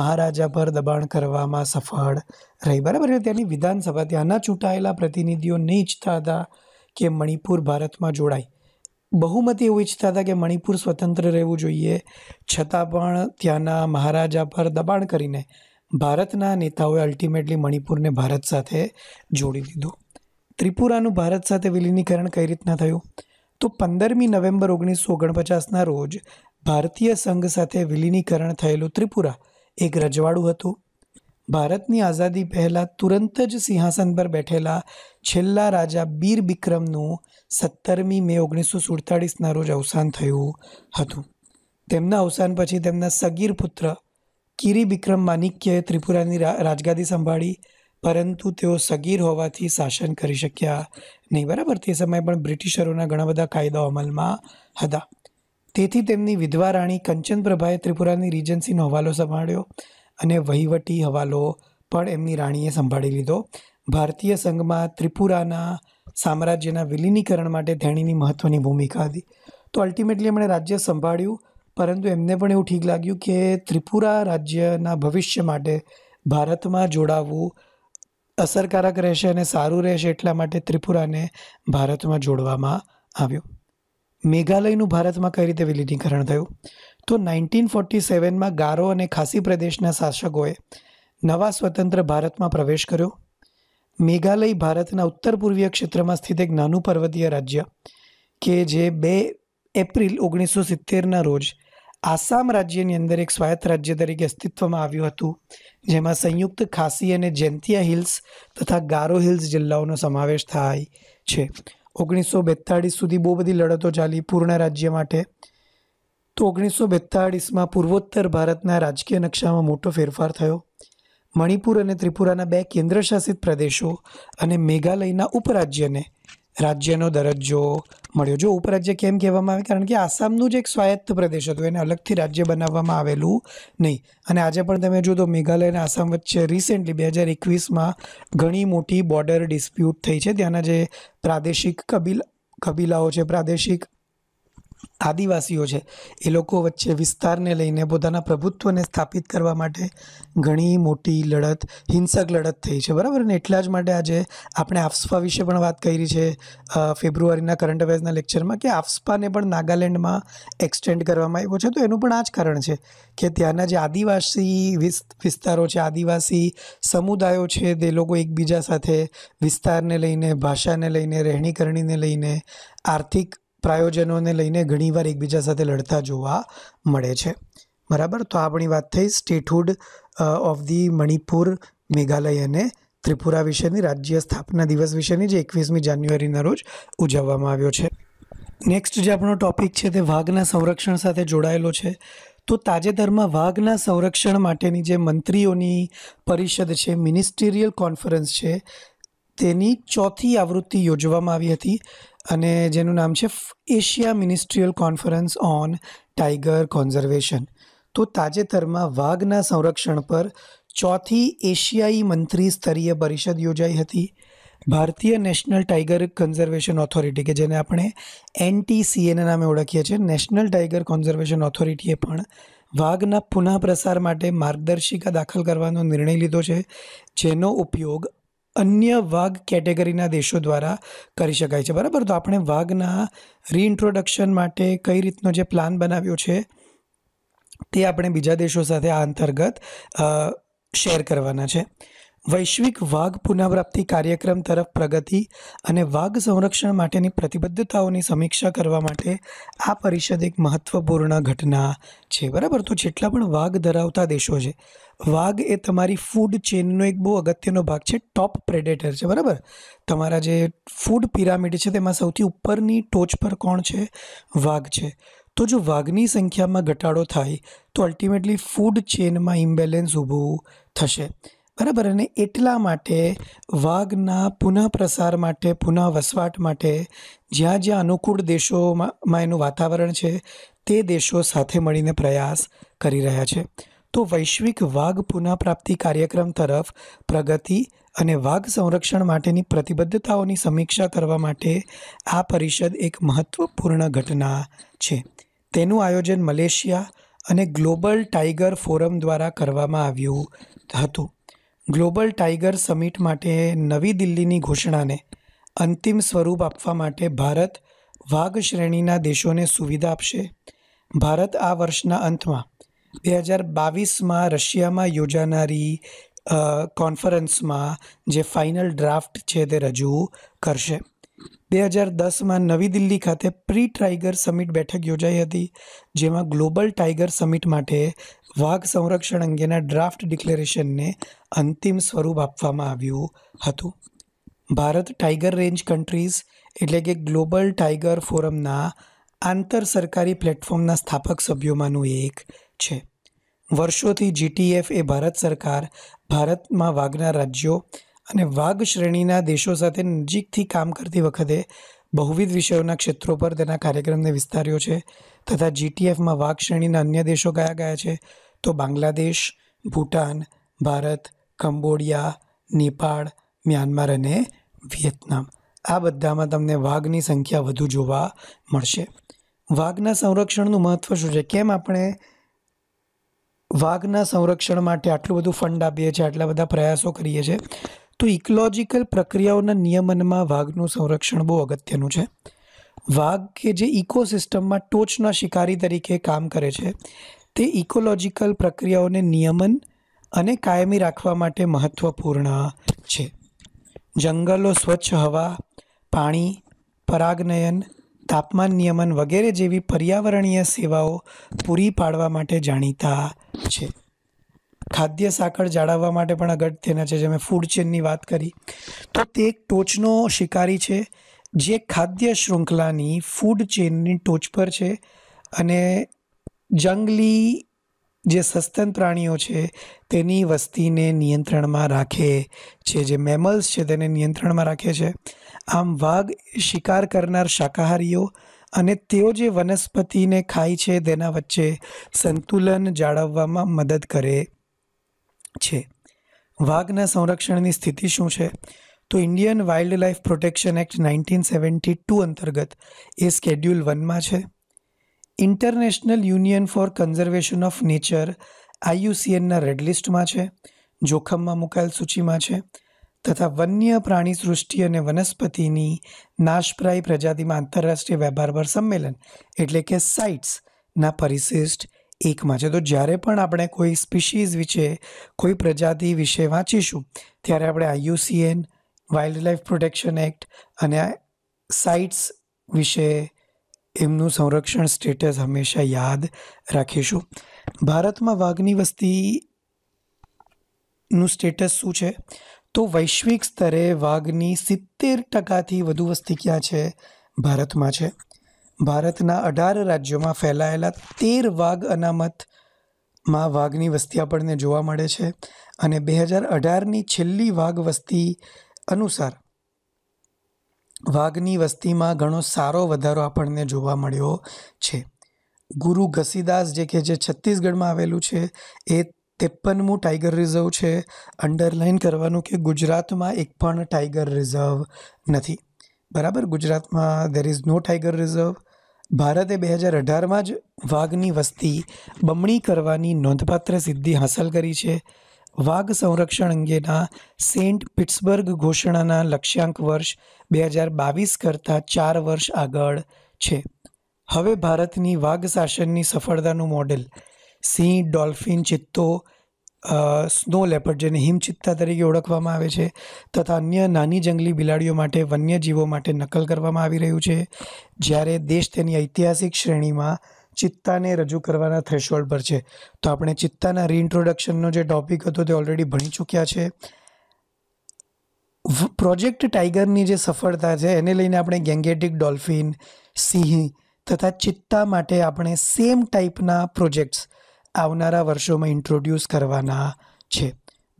મહારાજા પર દબાણ કરવામાં સફળ રહી બરાબર એટલે તેની વિધાનસભા ત્યાંના ચૂંટાયેલા પ્રતિનિધિઓ નહીં ઈચ્છતા હતા કે મણિપુર ભારતમાં જોડાય બહુમતી એવું ઈચ્છતા હતા કે મણિપુર સ્વતંત્ર રહેવું જોઈએ છતાં પણ ત્યાંના મહારાજા પર દબાણ કરીને ભારતના નેતાઓએ અલ્ટિમેટલી મણિપુરને ભારત સાથે જોડી દીધું ત્રિપુરાનું ભારત સાથે વિલીનીકરણ કઈ રીતના થયું તો પંદરમી નવેમ્બર ઓગણીસો ઓગણપચાસના રોજ ભારતીય સંઘ સાથે વિલીનીકરણ થયેલું ત્રિપુરા એક રજવાડું હતું ભારતની આઝાદી પહેલાં તુરંત જ સિંહાસન પર બેઠેલા છેલ્લા રાજા બીર બિક્રમનું સત્તરમી મે ઓગણીસો સુડતાળીસના રોજ અવસાન થયું હતું તેમના અવસાન પછી તેમના સગીર પુત્ર કિરી બિક્રમ માનિક્યએ ત્રિપુરાની રાજગાદી સંભાળી પરંતુ તેઓ સગીર હોવાથી શાસન કરી શક્યા નહીં બરાબર તે સમયે પણ બ્રિટિશરોના ઘણા બધા કાયદાઓ અમલમાં હતા તેથી તેમની વિધવા રાણી કંચન પ્રભાએ ત્રિપુરાની રીજન્સીનો હવાલો સંભાળ્યો અને વહીવટી હવાલો પણ એમની રાણીએ સંભાળી લીધો ભારતીય સંઘમાં ત્રિપુરાના સામ્રાજ્યના વિલીનીકરણ માટે તેણીની મહત્ત્વની ભૂમિકા હતી તો અલ્ટિમેટલી એમણે રાજ્ય સંભાળ્યું પરંતુ એમને પણ એવું ઠીક લાગ્યું કે ત્રિપુરા રાજ્યના ભવિષ્ય માટે ભારતમાં જોડાવવું અસરકારક રહેશે અને સારું રહેશે એટલા માટે ત્રિપુરાને ભારતમાં જોડવામાં આવ્યું મેઘાલયનું ભારતમાં કઈ રીતે વિલીનીકરણ થયું તો નાઇન્ટીન ફોર્ટી સેવનમાં ગારો અને ખાસી પ્રદેશના શાસકોએ નવા સ્વતંત્ર ભારતમાં પ્રવેશ કર્યો મેઘાલય ભારતના ઉત્તર પૂર્વીય ક્ષેત્રમાં સ્થિત એક નાનું પર્વતીય રાજ્ય કે જે બે એપ્રિલ ઓગણીસો સિત્તેરના રોજ આસામ રાજ્યની અંદર એક સ્વાયત્ત રાજ્ય તરીકે અસ્તિત્વમાં આવ્યું હતું જેમાં સંયુક્ત ખાસી અને જેન્તિયા હિલ્સ તથા ગારો હિલ્સ જિલ્લાઓનો સમાવેશ થાય છે ઓગણીસો બેતાળીસ સુધી બહુ બધી લડતો ચાલી પૂર્ણ રાજ્ય માટે તો ઓગણીસો બેતાળીસમાં પૂર્વોત્તર ભારતના રાજકીય નકશામાં મોટો ફેરફાર થયો મણિપુર અને ત્રિપુરાના બે કેન્દ્રશાસિત પ્રદેશો અને મેઘાલયના ઉપરાજ્યને રાજ્યનો દરજ્જો મળ્યો જો ઉપરાજ્ય કેમ કહેવામાં આવે કારણ કે આસામનું જે એક સ્વાયત્ત પ્રદેશ હતું એને અલગથી રાજ્ય બનાવવામાં આવેલું નહીં અને આજે પણ તમે જો તો મેઘાલય અને આસામ વચ્ચે રિસેન્ટલી બે હજાર એકવીસમાં ઘણી મોટી બોર્ડર ડિસ્પ્યુટ થઈ છે ત્યાંના જે પ્રાદેશિક કબીલ કબીલાઓ છે પ્રાદેશિક આદિવાસીઓ છે એ લોકો વચ્ચે વિસ્તારને લઈને પોતાના પ્રભુત્વને સ્થાપિત કરવા માટે ઘણી મોટી લડત હિંસક લડત થઈ છે બરાબર ને એટલા જ માટે આજે આપણે આફસ્પા વિશે પણ વાત કરી છે ફેબ્રુઆરીના કરંટ અફેર્સના લેક્ચરમાં કે આફસ્પાને પણ નાગાલેન્ડમાં એક્સટેન્ડ કરવામાં આવ્યો છે તો એનું પણ આ જ કારણ છે કે ત્યાંના જે આદિવાસી વિસ્તારો છે આદિવાસી સમુદાયો છે તે લોકો એકબીજા સાથે વિસ્તારને લઈને ભાષાને લઈને રહેણીકરણીને લઈને આર્થિક પ્રાયોજનોને લઈને ઘણીવાર એકબીજા સાથે લડતા જોવા મળે છે બરાબર તો આપણી વાત થઈ statehood of the Manipur Meghalaya અને ત્રિપુરા વિશેની રાજ્ય સ્થાપના દિવસ વિશેની જે એકવીસમી જાન્યુઆરીના રોજ ઉજવવામાં આવ્યો છે નેક્સ્ટ જે આપણો ટોપિક છે તે વાઘના સંરક્ષણ સાથે જોડાયેલો છે તો તાજેતરમાં વાઘના સંરક્ષણ માટેની જે મંત્રીઓની પરિષદ છે મિનિસ્ટીરિયલ કોન્ફરન્સ છે તેની ચોથી આવૃત્તિ યોજવામાં આવી હતી અને જેનું નામ છે Asia ministerial conference on tiger conservation તો તાજેતરમાં વાઘના સંરક્ષણ પર ચોથી એશિયાઈ મંત્રી સ્તરીય પરિષદ યોજાઈ હતી ભારતીય નેશનલ ટાઈગર કન્ઝર્વેશન ઓથોરિટી કે જેને આપણે એનટીસીએના નામે ઓળખીએ છીએ નેશનલ ટાઈગર કન્ઝર્વેશન ઓથોરિટીએ પણ વાઘના પુનઃ પ્રસાર માટે માર્ગદર્શિકા દાખલ કરવાનો નિર્ણય લીધો છે જેનો ઉપયોગ અન્ય વાઘ કેટેગરીના દેશો દ્વારા કરી શકાય છે બરાબર તો આપણે વાઘના રીઇન્ટ્રોડક્શન માટે કઈ રીતનો જે પ્લાન બનાવ્યો છે તે આપણે બીજા દેશો સાથે આ અંતર્ગત શેર કરવાના છે વૈશ્વિક વાઘ પુનઃપ્રાપ્તિ કાર્યક્રમ તરફ પ્રગતિ અને વાઘ સંરક્ષણ માટેની પ્રતિબદ્ધતાઓની સમીક્ષા કરવા માટે આ પરિષદ એક મહત્વપૂર્ણ ઘટના છે બરાબર તો જેટલા પણ વાઘ ધરાવતા દેશો છે વાઘ એ તમારી ફૂડ ચેઇનનો એક બહુ અગત્યનો ભાગ છે ટોપ પ્રેડેટર છે બરાબર તમારા જે ફૂડ પિરામિડ છે તેમાં સૌથી ઉપરની ટોચ પર કોણ છે વાઘ છે તો જો વાઘની સંખ્યામાં ઘટાડો થાય તો અલ્ટિમેટલી ફૂડ ચેનમાં ઇમ્બેલેન્સ ઊભું થશે બરાબર અને એટલા માટે વાઘના પુનઃપ્રસાર માટે પુનઃ વસવાટ માટે જ્યાં જ્યાં અનુકૂળ દેશોમાં એનું વાતાવરણ છે તે દેશો સાથે મળીને પ્રયાસ કરી રહ્યા છે તો વૈશ્વિક વાઘ પુનઃપ્રાપ્તિ કાર્યક્રમ તરફ પ્રગતિ અને વાઘ સંરક્ષણ માટેની પ્રતિબદ્ધતાઓની સમીક્ષા કરવા માટે આ પરિષદ એક મહત્વપૂર્ણ ઘટના છે તેનું આયોજન મલેશિયા અને ગ્લોબલ ટાઈગર ફોરમ દ્વારા કરવામાં આવ્યું હતું ગ્લોબલ ટાઈગર સમિટ માટે નવી દિલ્હીની ઘોષણાને અંતિમ સ્વરૂપ આપવા માટે ભારત વાઘ શ્રેણીના દેશોને સુવિધા આપશે ભારત આ વર્ષના અંતમાં બે હજાર બાવીસમાં રશિયામાં યોજાનારી કોન્ફરન્સમાં જે ફાઇનલ ડ્રાફ્ટ છે તે રજૂ કરશે બે હજાર દસમાં નવી દિલ્હી ખાતે પ્રી ટાઈગર સમિટ બેઠક યોજાઈ હતી જેમાં ગ્લોબલ ટાઈગર સમિટ માટે વાઘ સંરક્ષણ અંગેના ડ્રાફ્ટ ડિક્લેરેશનને અંતિમ સ્વરૂપ આપવામાં આવ્યું હતું ભારત ટાઈગર રેન્જ કન્ટ્રીઝ એટલે કે ગ્લોબલ ટાઈગર ફોરમના આંતર સરકારી પ્લેટફોર્મના સ્થાપક સભ્યોમાંનું એક છે વર્ષોથી જીટીએફ એ ભારત સરકાર ભારતમાં વાઘના રાજ્યો અને વાઘ શ્રેણીના દેશો સાથે નજીકથી કામ કરતી વખતે બહુવિધ વિષયોના ક્ષેત્રો પર તેના કાર્યક્રમને વિસ્તાર્યો છે તથા જીટીએફમાં વાઘ શ્રેણીના અન્ય દેશો કયા ગયા છે તો બાંગ્લાદેશ ભૂટાન ભારત કંબોડિયા નેપાળ મ્યાનમાર અને વિયેતનામ આ બધામાં તમને વાઘની સંખ્યા વધુ જોવા મળશે વાઘના સંરક્ષણનું મહત્ત્વ શું છે કેમ આપણે વાઘના સંરક્ષણ માટે આટલું બધું ફંડ આપીએ છીએ આટલા બધા પ્રયાસો કરીએ છીએ તો ઇકોલોજિકલ પ્રક્રિયાઓના નિયમનમાં વાઘનું સંરક્ષણ બહુ અગત્યનું છે વાઘ કે જે ઇકોસિસ્ટમમાં ટોચના શિકારી તરીકે કામ કરે છે તે ઇકોલોજિકલ પ્રક્રિયાઓને નિયમન અને કાયમી રાખવા માટે મહત્ત્વપૂર્ણ છે જંગલો સ્વચ્છ હવા પાણી પરાગનયન તાપમાન નિયમન વગેરે જેવી પર્યાવરણીય સેવાઓ પૂરી પાડવા માટે જાણીતા છે ખાદ્ય સાંકળ જાળવવા માટે પણ તેના છે જે મેં ફૂડ ચેનની વાત કરી તો તે એક ટોચનો શિકારી છે જે ખાદ્ય શૃંખલાની ફૂડ ચેનની ટોચ પર છે અને જંગલી જે સસ્તન પ્રાણીઓ છે તેની વસ્તીને નિયંત્રણમાં રાખે છે જે મેમલ્સ છે તેને નિયંત્રણમાં રાખે છે આમ વાઘ શિકાર કરનાર શાકાહારીઓ અને તેઓ જે વનસ્પતિને ખાય છે તેના વચ્ચે સંતુલન જાળવવામાં મદદ કરે છે વાઘના સંરક્ષણની સ્થિતિ શું છે તો Indian wildlife protection act nineteen seventy two અંતર્ગત એ સ્કેડ્યુલ વનમાં છે international union for conservation of nature આઈયુસીએનના રેડ લિસ્ટમાં છે જોખમમાં મુકાયેલ સૂચિમાં છે તથા વન્ય પ્રાણી સૃષ્ટિ અને વનસ્પતિની નાશપ્રાય પ્રજાતિમાં આંતરરાષ્ટ્રીય વેપાર પર સંમેલન એટલે કે સાઇટ્સના પરિશિષ્ટ એકમાં છે તો જ્યારે પણ આપણે કોઈ સ્પીશીઝ વિશે કોઈ પ્રજાતિ વિશે વાંચીશું ત્યારે આપણે IUCN wildlife protection act અને સાઇટ્સ વિશે એમનું સંરક્ષણ સ્ટેટસ હંમેશા યાદ રાખીશું ભારતમાં વાઘની વસ્તીનું સ્ટેટસ શું છે તો વૈશ્વિક સ્તરે વાઘની સિત્તેર ટકાથી વધુ વસ્તી ક્યાં છે ભારતમાં છે ભારતના અઢાર રાજ્યોમાં ફેલાયેલા તેર વાઘ અનામતમાં વાઘની વસ્તી આપણને જોવા મળે છે અને બે હજાર અઢારની છેલ્લી વાઘ વસ્તી અનુસાર વાઘની વસ્તીમાં ઘણો સારો વધારો આપણને જોવા મળ્યો છે ગુરુ ઘસીદાસ જે કે જે છત્તીસગઢમાં આવેલું છે એ ત્રેપનમું ટાઈગર રિઝર્વ છે અંડરલાઇન કરવાનું કે ગુજરાતમાં એક પણ ટાઈગર રિઝર્વ નથી બરાબર ગુજરાતમાં there is no tiger reserve ભારતે બે હજાર અઢારમાં જ વાઘની વસ્તી બમણી કરવાની નોંધપાત્ર સિદ્ધિ હાંસલ કરી છે વાઘ સંરક્ષણ અંગેના સેન્ટ પિટ્સબર્ગ ઘોષણાના લક્ષ્યાંક વર્ષ બે હજાર બાવીસ કરતાં ચાર વર્ષ આગળ છે હવે ભારતની વાઘ શાસનની સફળતાનું મોડેલ સિંહ ડોલ્ફિન ચિત્તો સ્નો લેપર્ડ જેને હિમચિત્તા તરીકે ઓળખવામાં આવે છે તથા અન્ય નાની જંગલી બિલાડીઓ માટે વન્યજીવો માટે નકલ કરવામાં આવી રહ્યું છે જ્યારે દેશ તેની ઐતિહાસિક શ્રેણીમાં ચિત્તાને રજૂ કરવાના થ્રેશોલ્ડ પર છે તો આપણે ચિત્તાના રીઇન્ટ્રોડક્શનનો જે ટોપિક હતો તે ઓલરેડી ભણી ચૂક્યા છે પ્રોજેક્ટ ટાઈગરની જે સફળતા છે એને લઈને આપણે ગેંગેટિક ડોલ્ફિન સિંહ તથા ચિત્તા માટે આપણે સેમ ટાઈપના પ્રોજેક્ટ્સ આવનારા વર્ષોમાં ઇન્ટ્રોડ્યુસ કરવાના છે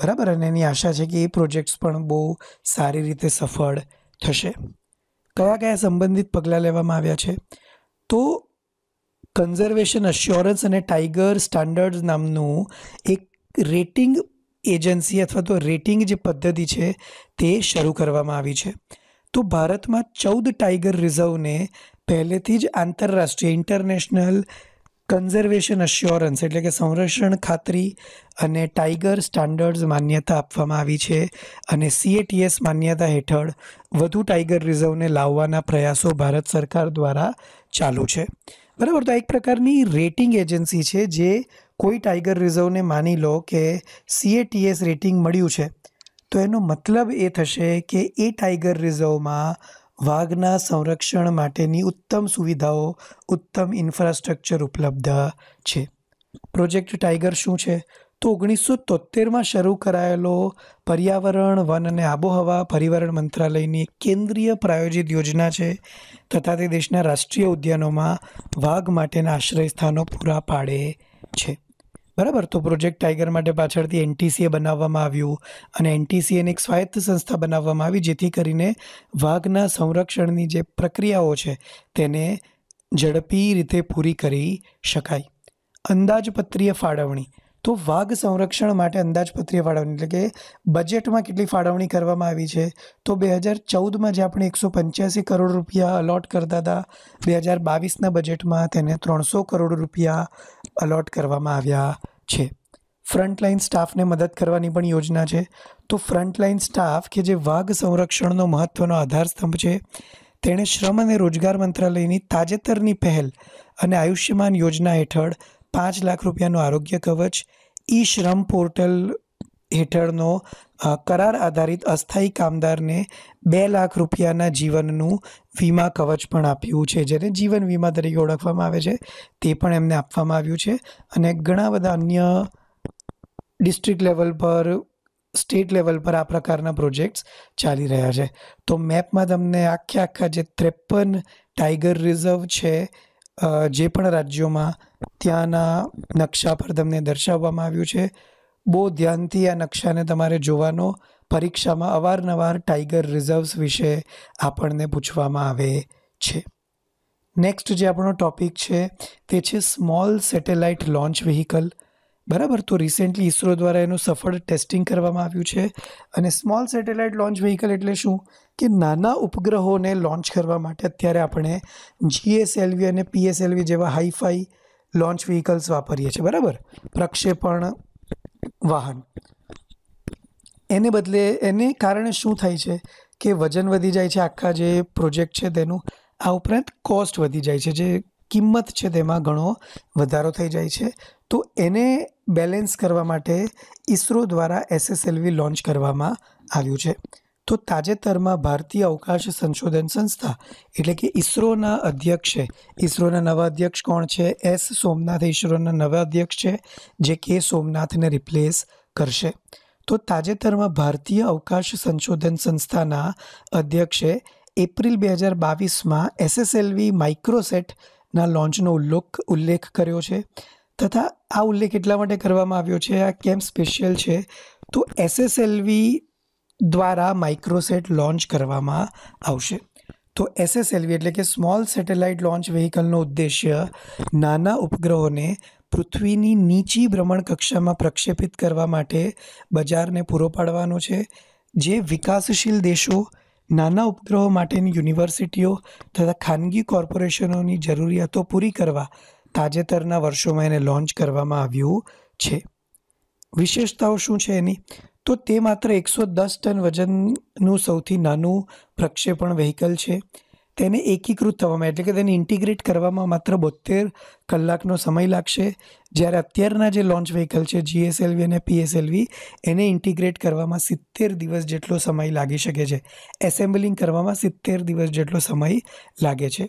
બરાબર અને એની આશા છે કે એ પ્રોજેક્ટ્સ પણ બહુ સારી રીતે સફળ થશે કયા કયા સંબંધિત પગલાં લેવામાં આવ્યા છે તો કન્ઝર્વેશન અશ્યોરન્સ અને ટાઈગર સ્ટાન્ડર્ડ નામનું એક રેટિંગ એજન્સી અથવા તો રેટિંગ જે પદ્ધતિ છે તે શરૂ કરવામાં આવી છે તો ભારતમાં ચૌદ ટાઈગર રિઝર્વને પહેલેથી જ આંતરરાષ્ટ્રીય ઇન્ટરનેશનલ કન્ઝર્વેશન અશ્યોરન્સ એટલે કે સંરક્ષણ ખાતરી અને ટાઈગર સ્ટાન્ડર્ડ્સ માન્યતા આપવામાં આવી છે અને સીએટીએસ માન્યતા હેઠળ વધુ ટાઈગર રિઝર્વને લાવવાના પ્રયાસો ભારત સરકાર દ્વારા ચાલુ છે બરાબર તો એક પ્રકારની રેટિંગ એજન્સી છે જે કોઈ ટાઈગર રિઝર્વને માની લો કે સીએટીએસ રેટિંગ મળ્યું છે તો એનો મતલબ એ થશે કે એ ટાઈગર રિઝર્વમાં વાઘના સંરક્ષણ માટેની ઉત્તમ સુવિધાઓ ઉત્તમ ઇન્ફ્રાસ્ટ્રક્ચર ઉપલબ્ધ છે પ્રોજેક્ટ ટાઈગર શું છે તો ઓગણીસો તોતેરમાં શરૂ કરાયેલો પર્યાવરણ વન અને આબોહવા પરિવહન મંત્રાલયની કેન્દ્રીય પ્રાયોજિત યોજના છે તથા તે દેશના રાષ્ટ્રીય ઉદ્યાનોમાં વાઘ માટેના આશ્રયસ્થાનો પૂરા પાડે છે બરાબર તો પ્રોજેક્ટ ટાઈગર માટે પાછળથી એનટીસીએ બનાવવામાં આવ્યું અને એનટીસીએની એક સ્વાયત્ત સંસ્થા બનાવવામાં આવી જેથી કરીને વાઘના સંરક્ષણની જે પ્રક્રિયાઓ છે તેને ઝડપી રીતે પૂરી કરી શકાય અંદાજપત્રીય ફાળવણી તો વાઘ સંરક્ષણ માટે અંદાજપત્રીય ફાળવણી એટલે કે બજેટમાં કેટલી ફાળવણી કરવામાં આવી છે તો બે હજાર ચૌદમાં જે આપણે એકસો પંચ્યાસી કરોડ રૂપિયા અલોટ કરતા હતા બે હજાર બાવીસના બજેટમાં તેને ત્રણસો કરોડ રૂપિયા અલોટ કરવામાં આવ્યા છે ફ્રન્ટલાઇન સ્ટાફને મદદ કરવાની પણ યોજના છે તો ફ્રન્ટલાઇન સ્ટાફ કે જે વાઘ સંરક્ષણનો મહત્ત્વનો આધારસ્તંભ છે તેણે શ્રમ અને રોજગાર મંત્રાલયની તાજેતરની પહેલ અને આયુષ્યમાન યોજના હેઠળ પાંચ લાખ રૂપિયાનું આરોગ્ય કવચ ઈ શ્રમ પોર્ટલ હેઠળનો કરાર આધારિત અસ્થાયી કામદારને બે લાખ રૂપિયાના જીવનનું વીમા કવચ પણ આપ્યું છે જેને જીવન વીમા તરીકે ઓળખવામાં આવે છે તે પણ એમને આપવામાં આવ્યું છે અને ઘણા બધા અન્ય ડિસ્ટ્રિક્ટ લેવલ પર સ્ટેટ લેવલ પર આ પ્રકારના પ્રોજેક્ટ્સ ચાલી રહ્યા છે તો મેપમાં તમને આખે આખા જે ત્રેપન ટાઈગર રિઝર્વ છે જે પણ રાજ્યોમાં ત્યાંના નકશા પર તમને દર્શાવવામાં આવ્યું છે બહુ ધ્યાનથી આ નકશાને તમારે જોવાનો પરીક્ષામાં અવારનવાર ટાઈગર રિઝર્વ્સ વિશે આપણને પૂછવામાં આવે છે નેક્સ્ટ જે આપણો ટોપિક છે તે છે સ્મોલ સેટેલાઇટ લોન્ચ વ્હીકલ બરાબર તો રિસેન્ટલી ઇસરો દ્વારા એનું સફળ ટેસ્ટિંગ કરવામાં આવ્યું છે અને સ્મોલ સેટેલાઇટ લોન્ચ વ્હીકલ એટલે શું કે નાના ઉપગ્રહોને લોન્ચ કરવા માટે અત્યારે આપણે જીએસએલવી અને પીએસએલવી જેવા હાઈફાઈ લોન્ચ વ્હીકલ્સ વાપરીએ છીએ બરાબર પ્રક્ષેપણ વાહન એને બદલે એને કારણે શું થાય છે કે વજન વધી જાય છે આખા જે પ્રોજેક્ટ છે તેનું આ ઉપરાંત કોસ્ટ વધી જાય છે જે કિંમત છે તેમાં ઘણો વધારો થઈ જાય છે તો એને બેલેન્સ કરવા માટે ઇસરો દ્વારા એસએસએલવી લોન્ચ કરવામાં આવ્યું છે તો તાજેતરમાં ભારતીય અવકાશ સંશોધન સંસ્થા એટલે કે ઇસરોના અધ્યક્ષે છે ઇસરોના નવા અધ્યક્ષ કોણ છે એસ સોમનાથ ઇસરોના નવા અધ્યક્ષ છે જે કે સોમનાથને રિપ્લેસ કરશે તો તાજેતરમાં ભારતીય અવકાશ સંશોધન સંસ્થાના અધ્યક્ષે એપ્રિલ બે હજાર બાવીસમાં એસએસએલવી માઇક્રોસેટના લોન્ચનો ઉલ્લેખ ઉલ્લેખ કર્યો છે તથા આ ઉલ્લેખ એટલા માટે કરવામાં આવ્યો છે આ કેમ સ્પેશિયલ છે તો એસએસએલવી દ્વારા માઇક્રોસેટ લોન્ચ કરવામાં આવશે તો એસએસએલવી એટલે કે સ્મોલ સેટેલાઇટ લોન્ચ વ્હીકલનો ઉદ્દેશ્ય નાના ઉપગ્રહોને પૃથ્વીની નીચી ભ્રમણ કક્ષામાં પ્રક્ષેપિત કરવા માટે બજારને પૂરો પાડવાનો છે જે વિકાસશીલ દેશો નાના ઉપગ્રહો માટેની યુનિવર્સિટીઓ તથા ખાનગી કોર્પોરેશનોની જરૂરિયાતો પૂરી કરવા તાજેતરના વર્ષોમાં એને લોન્ચ કરવામાં આવ્યું છે વિશેષતાઓ શું છે એની તો તે માત્ર એકસો દસ ટન વજનનું સૌથી નાનું પ્રક્ષેપણ વ્હીકલ છે તેને એકીકૃત થવામાં એટલે કે તેને ઇન્ટિગ્રેટ કરવામાં માત્ર બોતેર કલાકનો સમય લાગશે જ્યારે અત્યારના જે લોન્ચ વ્હીકલ છે જીએસએલવી અને પીએસએલવી એને ઇન્ટિગ્રેટ કરવામાં સિત્તેર દિવસ જેટલો સમય લાગી શકે છે એસેમ્બલિંગ કરવામાં સિત્તેર દિવસ જેટલો સમય લાગે છે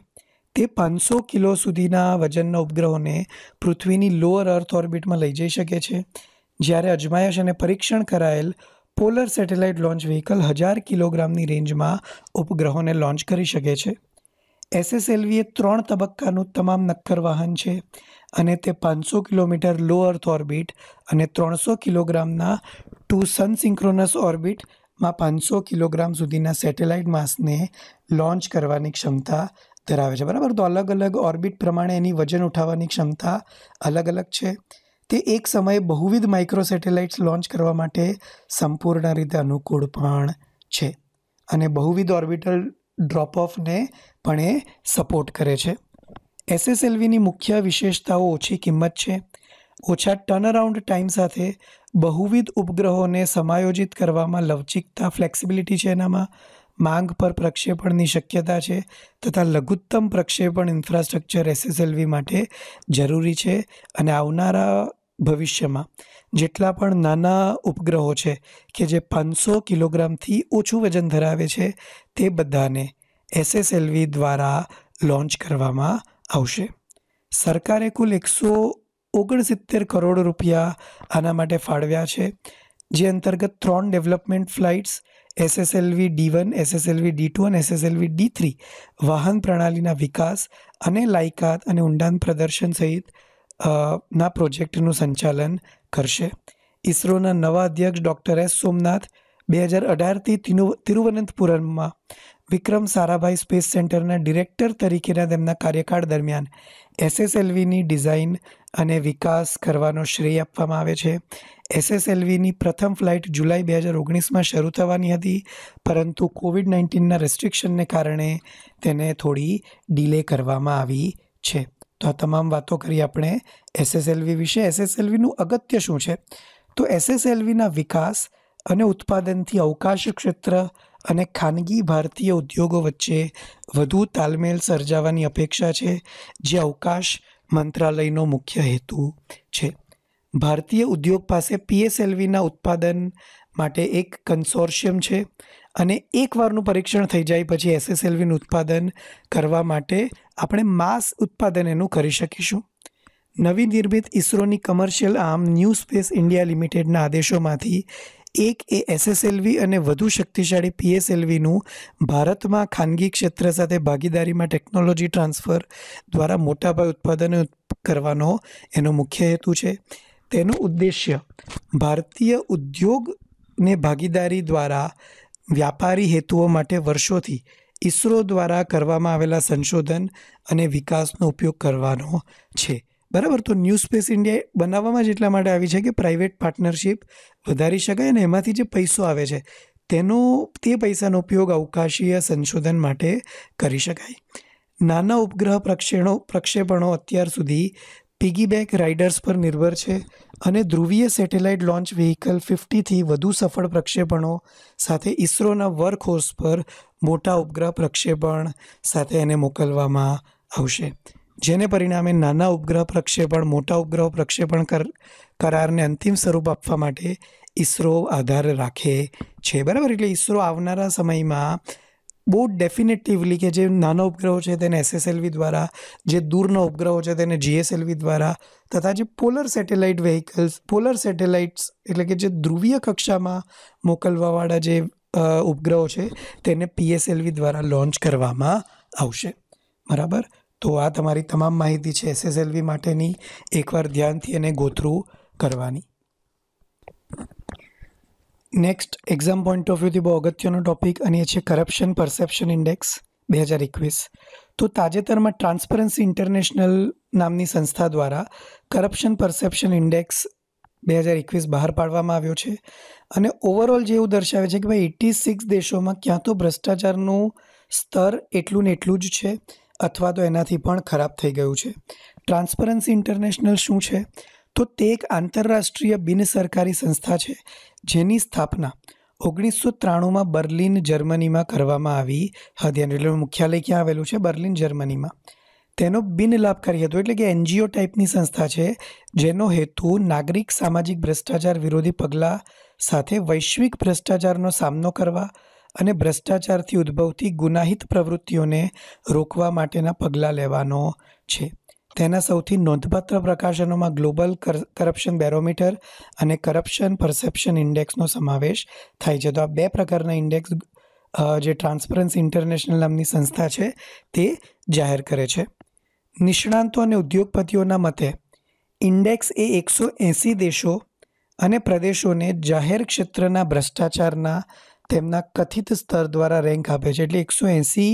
તે પાંચસો કિલો સુધીના વજનના ઉપગ્રહોને પૃથ્વીની લોઅર અર્થ ઓર્બિટમાં લઈ જઈ શકે છે જ્યારે અજમાયશ અને પરીક્ષણ કરાયેલ પોલર સેટેલાઇટ લોન્ચ વ્હીકલ હજાર કિલોગ્રામની રેન્જમાં ઉપગ્રહોને લોન્ચ કરી શકે છે એસએસએલવી એ ત્રણ તબક્કાનું તમામ નક્કર વાહન છે અને તે પાંચસો કિલોમીટર લો અર્થ ઓર્બિટ અને ત્રણસો કિલોગ્રામના ટુ સન સિંક્રોનસ ઓર્બિટમાં પાંચસો કિલોગ્રામ સુધીના સેટેલાઇટ માસને લોન્ચ કરવાની ક્ષમતા ધરાવે છે બરાબર તો અલગ અલગ ઓર્બિટ પ્રમાણે એની વજન ઉઠાવવાની ક્ષમતા અલગ અલગ છે તે એક સમયે બહુવિધ માઇક્રો સેટેલાઇટ્સ લોન્ચ કરવા માટે સંપૂર્ણ રીતે અનુકૂળ પણ છે અને બહુવિધ ઓર્બિટલ ડ્રોપ ઓફને પણ એ સપોર્ટ કરે છે એસએસએલવીની મુખ્ય વિશેષતાઓ ઓછી કિંમત છે ઓછા ટર્નઅરાઉન્ડ ટાઈમ સાથે બહુવિધ ઉપગ્રહોને સમાયોજિત કરવામાં લવચિકતા ફ્લેક્સિબિલિટી છે એનામાં માંગ પર પ્રક્ષેપણની શક્યતા છે તથા લઘુત્તમ પ્રક્ષેપણ ઇન્ફ્રાસ્ટ્રક્ચર એસએસએલવી માટે જરૂરી છે અને આવનારા ભવિષ્યમાં જેટલા પણ નાના ઉપગ્રહો છે કે જે પાંચસો કિલોગ્રામથી ઓછું વજન ધરાવે છે તે બધાને એસએસએલવી દ્વારા લોન્ચ કરવામાં આવશે સરકારે કુલ એકસો ઓગણસિત્તેર કરોડ રૂપિયા આના માટે ફાળવ્યા છે જે અંતર્ગત ત્રણ development flights SSLV D one SSLV D two અને એસએસએલવી ડી થ્રી વાહન પ્રણાલીના વિકાસ અને લાયકાત અને ઊંડાણ પ્રદર્શન સહિત ના પ્રોજેક્ટનું સંચાલન કરશે ઇસરોના નવા અધ્યક્ષ ડૉક્ટર એસ સોમનાથ બે હજાર અઢારથી તિરુવનંતપુરમમાં વિક્રમ સારાભાઈ સ્પેસ સેન્ટરના ડિરેક્ટર તરીકેના તેમના કાર્યકાળ દરમિયાન એસએસએલવીની ડિઝાઇન અને વિકાસ કરવાનો શ્રેય આપવામાં આવે છે એસએસએલવીની પ્રથમ ફ્લાઇટ જુલાઈ બે હજાર ઓગણીસમાં શરૂ થવાની હતી પરંતુ કોવિડ નાઇન્ટીનના રેસ્ટ્રિક્શનને કારણે તેને થોડી ડિલે કરવામાં આવી છે તો આ તમામ વાતો કરી આપણે એસએસએલવી વિશે એસએસએલવીનું અગત્ય શું છે તો એસએસએલવીના વિકાસ અને ઉત્પાદનથી અવકાશ ક્ષેત્ર અને ખાનગી ભારતીય ઉદ્યોગો વચ્ચે વધુ તાલમેલ સર્જાવાની અપેક્ષા છે જે અવકાશ મંત્રાલયનો મુખ્ય હેતુ છે ભારતીય ઉદ્યોગ પાસે પીએસએલવીના ઉત્પાદન માટે એક કન્સોર્શિયમ છે અને એકવારનું પરીક્ષણ થઈ જાય પછી એસએસએલવીનું ઉત્પાદન કરવા માટે આપણે માસ ઉત્પાદન એનું કરી શકીશું નવી નિર્મિત ઇસરોની commercial arm new space India લિમિટેડના આદેશોમાંથી એક એ એસએસએલવી અને વધુ શક્તિશાળી પીએસએલવીનું ભારતમાં ખાનગી ક્ષેત્ર સાથે ભાગીદારીમાં ટેકનોલોજી ટ્રાન્સફર દ્વારા મોટાભાઈ ઉત્પાદન કરવાનો એનો મુખ્ય હેતુ છે તેનો ઉદ્દેશ્ય ભારતીય ઉદ્યોગને ભાગીદારી દ્વારા વ્યાપારી હેતુઓ માટે વર્ષોથી ઈસરો દ્વારા કરવામાં આવેલા સંશોધન અને વિકાસનો ઉપયોગ કરવાનો છે બરાબર તો ન્યૂ સ્પેસ ઇન્ડિયા બનાવવામાં જ એટલા માટે આવી છે કે પ્રાઇવેટ પાર્ટનરશિપ વધારી શકાય અને એમાંથી જે પૈસો આવે છે તેનો તે પૈસાનો ઉપયોગ અવકાશીય સંશોધન માટે કરી શકાય નાના ઉપગ્રહ પ્રક્ષેણો પ્રક્ષેપણો અત્યાર સુધી પીગીબેક રાઇડર્સ પર નિર્ભર છે અને ધ્રુવીય સેટેલાઇટ લોન્ચ વ્હીકલ ફિફ્ટીથી વધુ સફળ પ્રક્ષેપણો સાથે ઇસરોના વર્ક હોર્સ પર મોટા ઉપગ્રહ પ્રક્ષેપણ સાથે એને મોકલવામાં આવશે જેને પરિણામે નાના ઉપગ્રહ પ્રક્ષેપણ મોટા ઉપગ્રહ પ્રક્ષેપણ કરારને અંતિમ સ્વરૂપ આપવા માટે ઈસરો આધાર રાખે છે બરાબર એટલે ઈસરો આવનારા સમયમાં બહુ ડેફિનેટિવલી કે જે નાના ઉપગ્રહો છે તેને એસએસએલવી દ્વારા જે દૂરના ઉપગ્રહો છે તેને જીએસએલવી દ્વારા તથા જે polar satellite vehicles polar satellites એટલે કે જે ધ્રુવીય કક્ષામાં મોકલવાવાળા જે ઉપગ્રહો છે તેને પીએસએલવી દ્વારા લોન્ચ કરવામાં આવશે બરાબર તો આ તમારી તમામ માહિતી છે એસએસએલવી માટેની એકવાર ધ્યાનથી એને ગોથરૂ કરવાની નેક્સ્ટ એક્ઝામ પોઈન્ટ ઓફ વ્યૂથી બહુ અગત્યનો ટોપિક અને એ છે કરપ્શન પરસેપ્શન ઇન્ડેક્સ બે હજાર એકવીસ તો તાજેતરમાં ટ્રાન્સપરન્સી ઇન્ટરનેશનલ નામની સંસ્થા દ્વારા કરપ્શન પરસેપ્શન ઇન્ડેક્સ બે હજાર એકવીસ બહાર પાડવામાં આવ્યો છે અને ઓવરઓલ જે એવું દર્શાવે છે કે ભાઈ એટી સિક્સ દેશોમાં ક્યાં તો ભ્રષ્ટાચારનું સ્તર એટલું ને એટલું જ છે અથવા તો એનાથી પણ ખરાબ થઈ ગયું છે ટ્રાન્સપરન્સી ઇન્ટરનેશનલ શું છે તો તે એક આંતરરાષ્ટ્રીય બિનસરકારી સંસ્થા છે જેની સ્થાપના ઓગણીસો ત્રાણુંમાં બર્લિન જર્મનીમાં કરવામાં આવી હતી એનું મુખ્યાલય ક્યાં આવેલું છે બર્લિન જર્મનીમાં તેનો બિનલાભકારી હેતુ એટલે કે એનજીઓ ટાઈપની સંસ્થા છે જેનો હેતુ નાગરિક સામાજિક ભ્રષ્ટાચાર વિરોધી પગલાં સાથે વૈશ્વિક ભ્રષ્ટાચારનો સામનો કરવા અને ભ્રષ્ટાચારથી ઉદ્ભવતી ગુનાહિત પ્રવૃત્તિઓને રોકવા માટેના પગલાં લેવાનો છે તેના સૌથી નોંધપાત્ર પ્રકાશનોમાં ગ્લોબલ કરપ્શન બેરોમીટર અને કરપ્શન પરસેપ્શન ઇન્ડેક્સનો સમાવેશ થાય છે તો આ બે પ્રકારના ઇન્ડેક્સ જે ટ્રાન્સપરન્સી ઇન્ટરનેશનલ નામની સંસ્થા છે તે જાહેર કરે છે નિષ્ણાંતો અને ઉદ્યોગપતિઓના મતે ઇન્ડેક્સ એ એકસો એંસી દેશો અને પ્રદેશોને જાહેર ક્ષેત્રના ભ્રષ્ટાચારના તેમના કથિત સ્તર દ્વારા રેન્ક આપે છે એટલે એકસો એંસી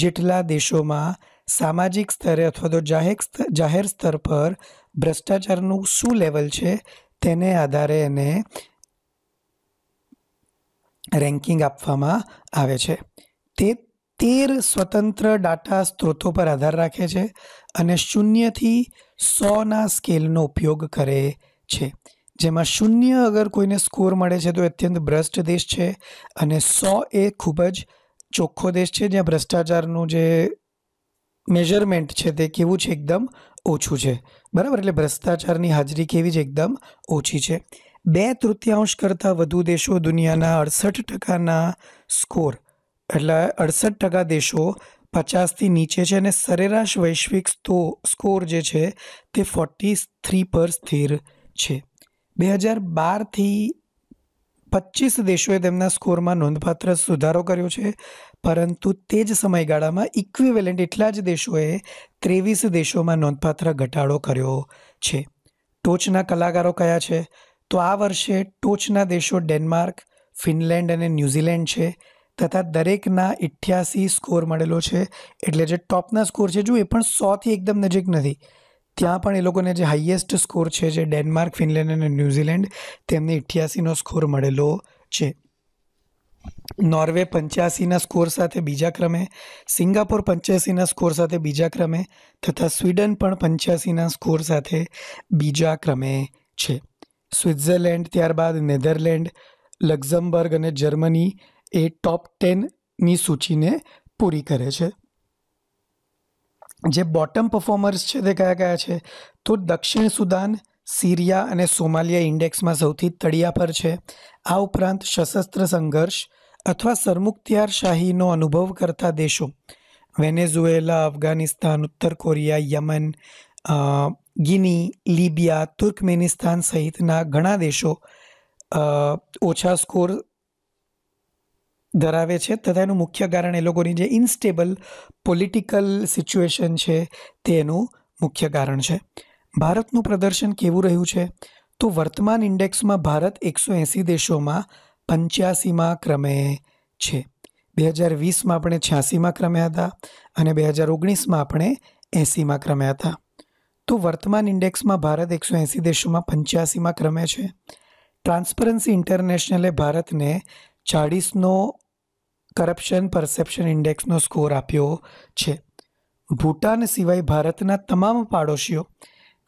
જેટલા દેશોમાં સામાજિક સ્તરે અથવા તો જાહેર જાહેર સ્તર પર ભ્રષ્ટાચારનું શું લેવલ છે તેને આધારે એને રેન્કિંગ આપવામાં આવે છે તે તેર સ્વતંત્ર ડાટા સ્ત્રોતો પર આધાર રાખે છે અને શૂન્યથી સોના સ્કેલનો ઉપયોગ કરે છે જેમાં શૂન્ય અગર કોઈને સ્કોર મળે છે તો અત્યંત ભ્રષ્ટ દેશ છે અને સો એ ખૂબ જ ચોખ્ખો દેશ છે જ્યાં ભ્રષ્ટાચારનું જે મેજરમેન્ટ છે તે કેવું છે એકદમ ઓછું છે બરાબર એટલે ભ્રષ્ટાચારની હાજરી કેવી છે એકદમ ઓછી છે બે તૃતીયાંશ કરતાં વધુ દેશો દુનિયાના અડસઠ ટકાના સ્કોર એટલે અડસઠ ટકા દેશો પચાસથી નીચે છે અને સરેરાશ વૈશ્વિક સ્તો સ્કોર જે છે તે ફોર્ટી થ્રી પર સ્થિર છે બે હજાર બારથી પચીસ દેશોએ તેમના સ્કોરમાં નોંધપાત્ર સુધારો કર્યો છે પરંતુ તે જ સમયગાળામાં ઇક્વિવેલેન્ટ એટલા જ દેશોએ ત્રેવીસ દેશોમાં નોંધપાત્ર ઘટાડો કર્યો છે ટોચના કલાકારો કયા છે તો આ વર્ષે ટોચના દેશો ડેનમાર્ક ફિનલેન્ડ અને ન્યૂઝીલેન્ડ છે તથા દરેકના ઇઠ્યાસી સ્કોર મળેલો છે એટલે જે ટોપના સ્કોર છે જો એ પણ સોથી એકદમ નજીક નથી ત્યાં પણ એ લોકોને જે હાઇએસ્ટ સ્કોર છે જે ડેનમાર્ક ફિનલેન્ડ અને ન્યૂઝીલેન્ડ તેમને ઇઠ્યાસીનો સ્કોર મળેલો છે નોર્વે પંચ્યાસીના સ્કોર સાથે બીજા ક્રમે સિંગાપોર પંચ્યાસીના સ્કોર સાથે બીજા ક્રમે તથા સ્વીડન પણ પંચ્યાસીના સ્કોર સાથે બીજા ક્રમે છે સ્વિટ્ઝરલેન્ડ ત્યારબાદ નેધરલેન્ડ લક્ઝમબર્ગ અને જર્મની એ ટોપ ટેનની સૂચિને પૂરી કરે છે જે બોટમ પરફોર્મર્સ છે તે કયા કયા છે તો દક્ષિણ સુદાન સિરિયા અને સોમાલિયા ઇન્ડેક્સમાં સૌથી તળિયા પર છે આ ઉપરાંત સશસ્ત્ર સંઘર્ષ અથવા સરમુખત્યારશાહીનો અનુભવ કરતા દેશો વેનેઝુએલા અફઘાનિસ્તાન ઉત્તર Korea Yemen Guinea Libya Turkmenistan સહિતના ઘણા દેશો ઓછા સ્કોર ધરાવે છે તથા એનું મુખ્ય કારણ એ લોકોની જે ઇન્સ્ટેબલ પોલિટિકલ સિચ્યુએશન છે તે એનું મુખ્ય કારણ છે ભારતનું પ્રદર્શન કેવું રહ્યું છે તો વર્તમાન ઇન્ડેક્સમાં ભારત એકસો એંસી દેશોમાં પંચ્યાસીમાં ક્રમે છે બે હજાર વીસમાં આપણે છ્યાસીમાં ક્રમે હતા અને બે હજાર ઓગણીસમાં આપણે એંસીમાં ક્રમે હતા તો વર્તમાન ઇન્ડેક્સમાં ભારત એકસો એંસી દેશોમાં પંચ્યાસીમાં ક્રમે છે ટ્રાન્સપરન્સી ઇન્ટરનેશનલે ભારતને ચાળીસનો કરપ્શન પરસેપ્શન ઇન્ડેક્સનો સ્કોર આપ્યો છે ભૂટાન સિવાય ભારતના તમામ પાડોશીઓ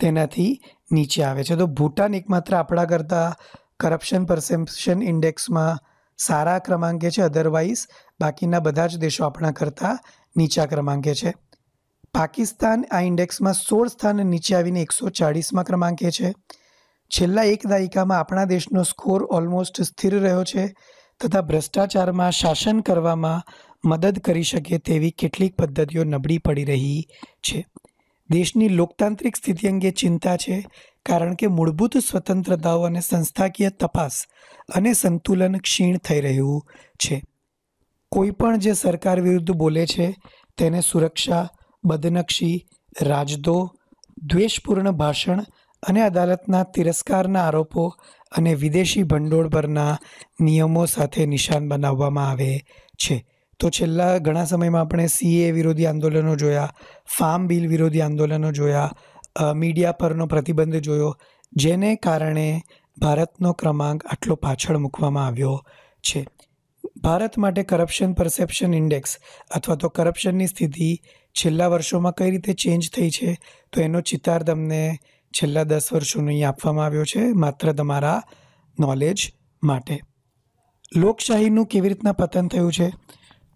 તેનાથી નીચે આવે છે તો ભૂટાન એકમાત્ર આપણા કરતાં કરપ્શન પરસેપ્શન ઇન્ડેક્સમાં સારા ક્રમાંકે છે અધરવાઇઝ બાકીના બધા જ દેશો આપણા કરતાં નીચા ક્રમાંકે છે પાકિસ્તાન આ ઇન્ડેક્સમાં સોળ સ્થાન નીચે આવીને એકસો ચાળીસમાં ક્રમાંકે છે છેલ્લા એક દાયકામાં આપણા દેશનો સ્કોર ઓલમોસ્ટ સ્થિર રહ્યો છે તથા ભ્રષ્ટાચારમાં શાસન કરવામાં મદદ કરી શકે તેવી કેટલીક પદ્ધતિઓ નબળી પડી રહી છે દેશની લોકતાંત્રિક સ્થિતિ અંગે ચિંતા છે કારણ કે મૂળભૂત સ્વતંત્રતાઓ અને સંસ્થાકીય તપાસ અને સંતુલન ક્ષીણ થઈ રહ્યું છે કોઈપણ જે સરકાર વિરુદ્ધ બોલે છે તેને સુરક્ષા બદનક્ષી રાજદો દ્વેષપૂર્ણ ભાષણ અને અદાલતના તિરસ્કારના આરોપો અને વિદેશી ભંડોળ પરના નિયમો સાથે નિશાન બનાવવામાં આવે છે તો છેલ્લા ઘણા સમયમાં આપણે સીએ વિરોધી આંદોલનો જોયા ફાર્મ બિલ વિરોધી આંદોલનો જોયા મીડિયા પરનો પ્રતિબંધ જોયો જેને કારણે ભારતનો ક્રમાંક આટલો પાછળ મૂકવામાં આવ્યો છે ભારત માટે કરપ્શન પરસેપ્શન ઇન્ડેક્સ અથવા તો કરપ્શનની સ્થિતિ છેલ્લા વર્ષોમાં કઈ રીતે ચેન્જ થઈ છે તો એનો ચિતાર તમને છેલ્લા દસ વર્ષોનો અહીં આપવામાં આવ્યો છે માત્ર તમારા નોલેજ માટે લોકશાહીનું કેવી રીતના પતન થયું છે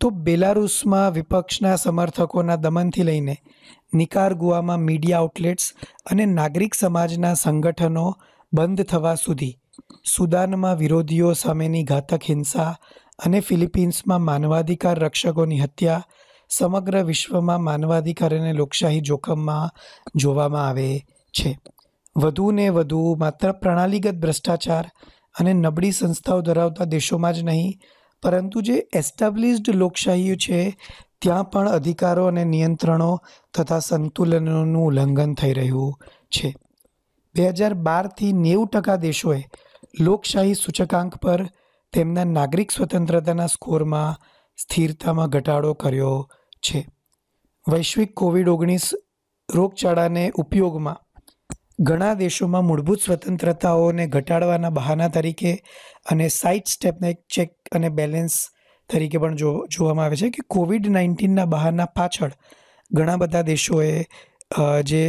તો બેલારુસમાં વિપક્ષના સમર્થકોના દમનથી લઈને નિકારગુઆમાં મીડિયા આઉટલેટ્સ અને નાગરિક સમાજના સંગઠનો બંધ થવા સુધી સુદાનમાં વિરોધીઓ સામેની ઘાતક હિંસા અને ફિલિપિન્સમાં માનવાધિકાર રક્ષકોની હત્યા સમગ્ર વિશ્વમાં માનવાધિકાર અને લોકશાહી જોખમમાં જોવામાં આવે છે વધુને વધુ માત્ર પ્રણાલીગત ભ્રષ્ટાચાર અને નબળી સંસ્થાઓ ધરાવતા દેશોમાં જ નહીં પરંતુ જે એસ્ટાબ્લિશ્ડ લોકશાહીઓ છે ત્યાં પણ અધિકારો અને નિયંત્રણો તથા સંતુલનોનું ઉલ્લંઘન થઈ રહ્યું છે બે હજાર બારથી નેવું ટકા દેશોએ લોકશાહી સૂચકાંક પર તેમના નાગરિક સ્વતંત્રતાના સ્કોરમાં સ્થિરતામાં ઘટાડો કર્યો છે વૈશ્વિક કોવિડ ઓગણીસ રોગચાળાને ઉપયોગમાં ઘણા દેશોમાં મૂળભૂત સ્વતંત્રતાઓને ઘટાડવાના બહાના તરીકે અને સાઇડ સ્ટેપને ચેક અને બેલેન્સ તરીકે પણ જો જોવામાં આવે છે કે કોવિડ નાઇન્ટીનના બહાના પાછળ ઘણા બધા દેશોએ જે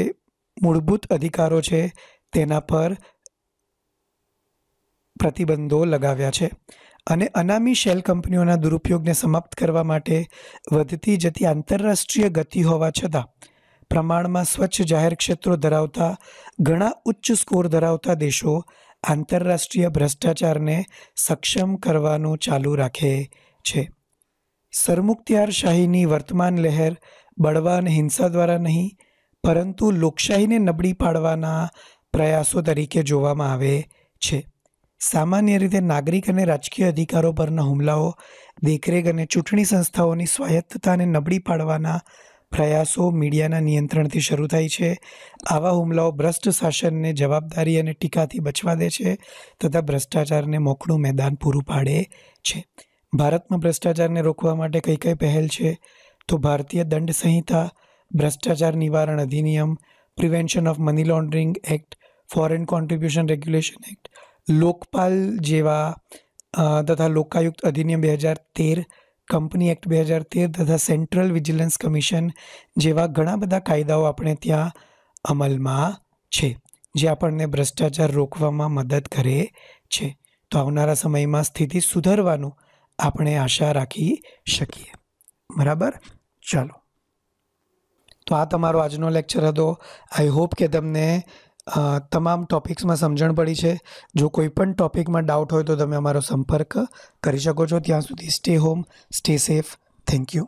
મૂળભૂત અધિકારો છે તેના પર પ્રતિબંધો લગાવ્યા છે અને અનામી શેલ કંપનીઓના દુરુપયોગને સમાપ્ત કરવા માટે વધતી જતી આંતરરાષ્ટ્રીય ગતિ હોવા છતાં પ્રમાણમાં સ્વચ્છ જાહેર ક્ષેત્રો ધરાવતા ઘણા ઉચ્ચ સ્કોર ધરાવતા દેશો આંતરરાષ્ટ્રીય ભ્રષ્ટાચારને સક્ષમ કરવાનું ચાલુ રાખે છે સરમુખત્યારશાહીની વર્તમાન લહેર બળવાન હિંસા દ્વારા નહીં પરંતુ લોકશાહીને નબળી પાડવાના પ્રયાસો તરીકે જોવામાં આવે છે સામાન્ય રીતે નાગરિક અને રાજકીય અધિકારો પરના હુમલાઓ દેખરેખ અને ચૂંટણી સંસ્થાઓની સ્વાયત્તતાને નબળી પાડવાના પ્રયાસો મીડિયાના નિયંત્રણથી શરૂ થાય છે આવા હુમલાઓ ભ્રષ્ટ શાસનને જવાબદારી અને ટીકાથી બચવા દે છે તથા ભ્રષ્ટાચારને મોકળું મેદાન પૂરું પાડે છે ભારતમાં ભ્રષ્ટાચારને રોકવા માટે કઈ કઈ પહેલ છે તો ભારતીય દંડ સંહિતા ભ્રષ્ટાચાર નિવારણ અધિનિયમ prevention of money laundering act foreign contribution regulation act Lokpal જેવા તથા લોકાયુક્ત અધિનિયમ બે હજાર તેર કંપની એક્ટ બે હજાર તેર તથા સેન્ટ્રલ વિજિલન્સ કમિશન જેવા ઘણા બધા કાયદાઓ આપણે ત્યાં અમલમાં છે જે આપણને ભ્રષ્ટાચાર રોકવામાં મદદ કરે છે તો આવનારા સમયમાં સ્થિતિ સુધરવાનું આપણે આશા રાખી શકીએ બરાબર ચાલો તો આ તમારો આજનો લેક્ચર હતો આઈ હોપ કે તમને તમામ ટૉપિક્સમાં સમજણ પડી છે જો કોઈ પણ ટૉપિકમાં ડાઉટ હોય તો તમે અમારો સંપર્ક કરી શકો છો ત્યાં સુધી stay home stay safe thank you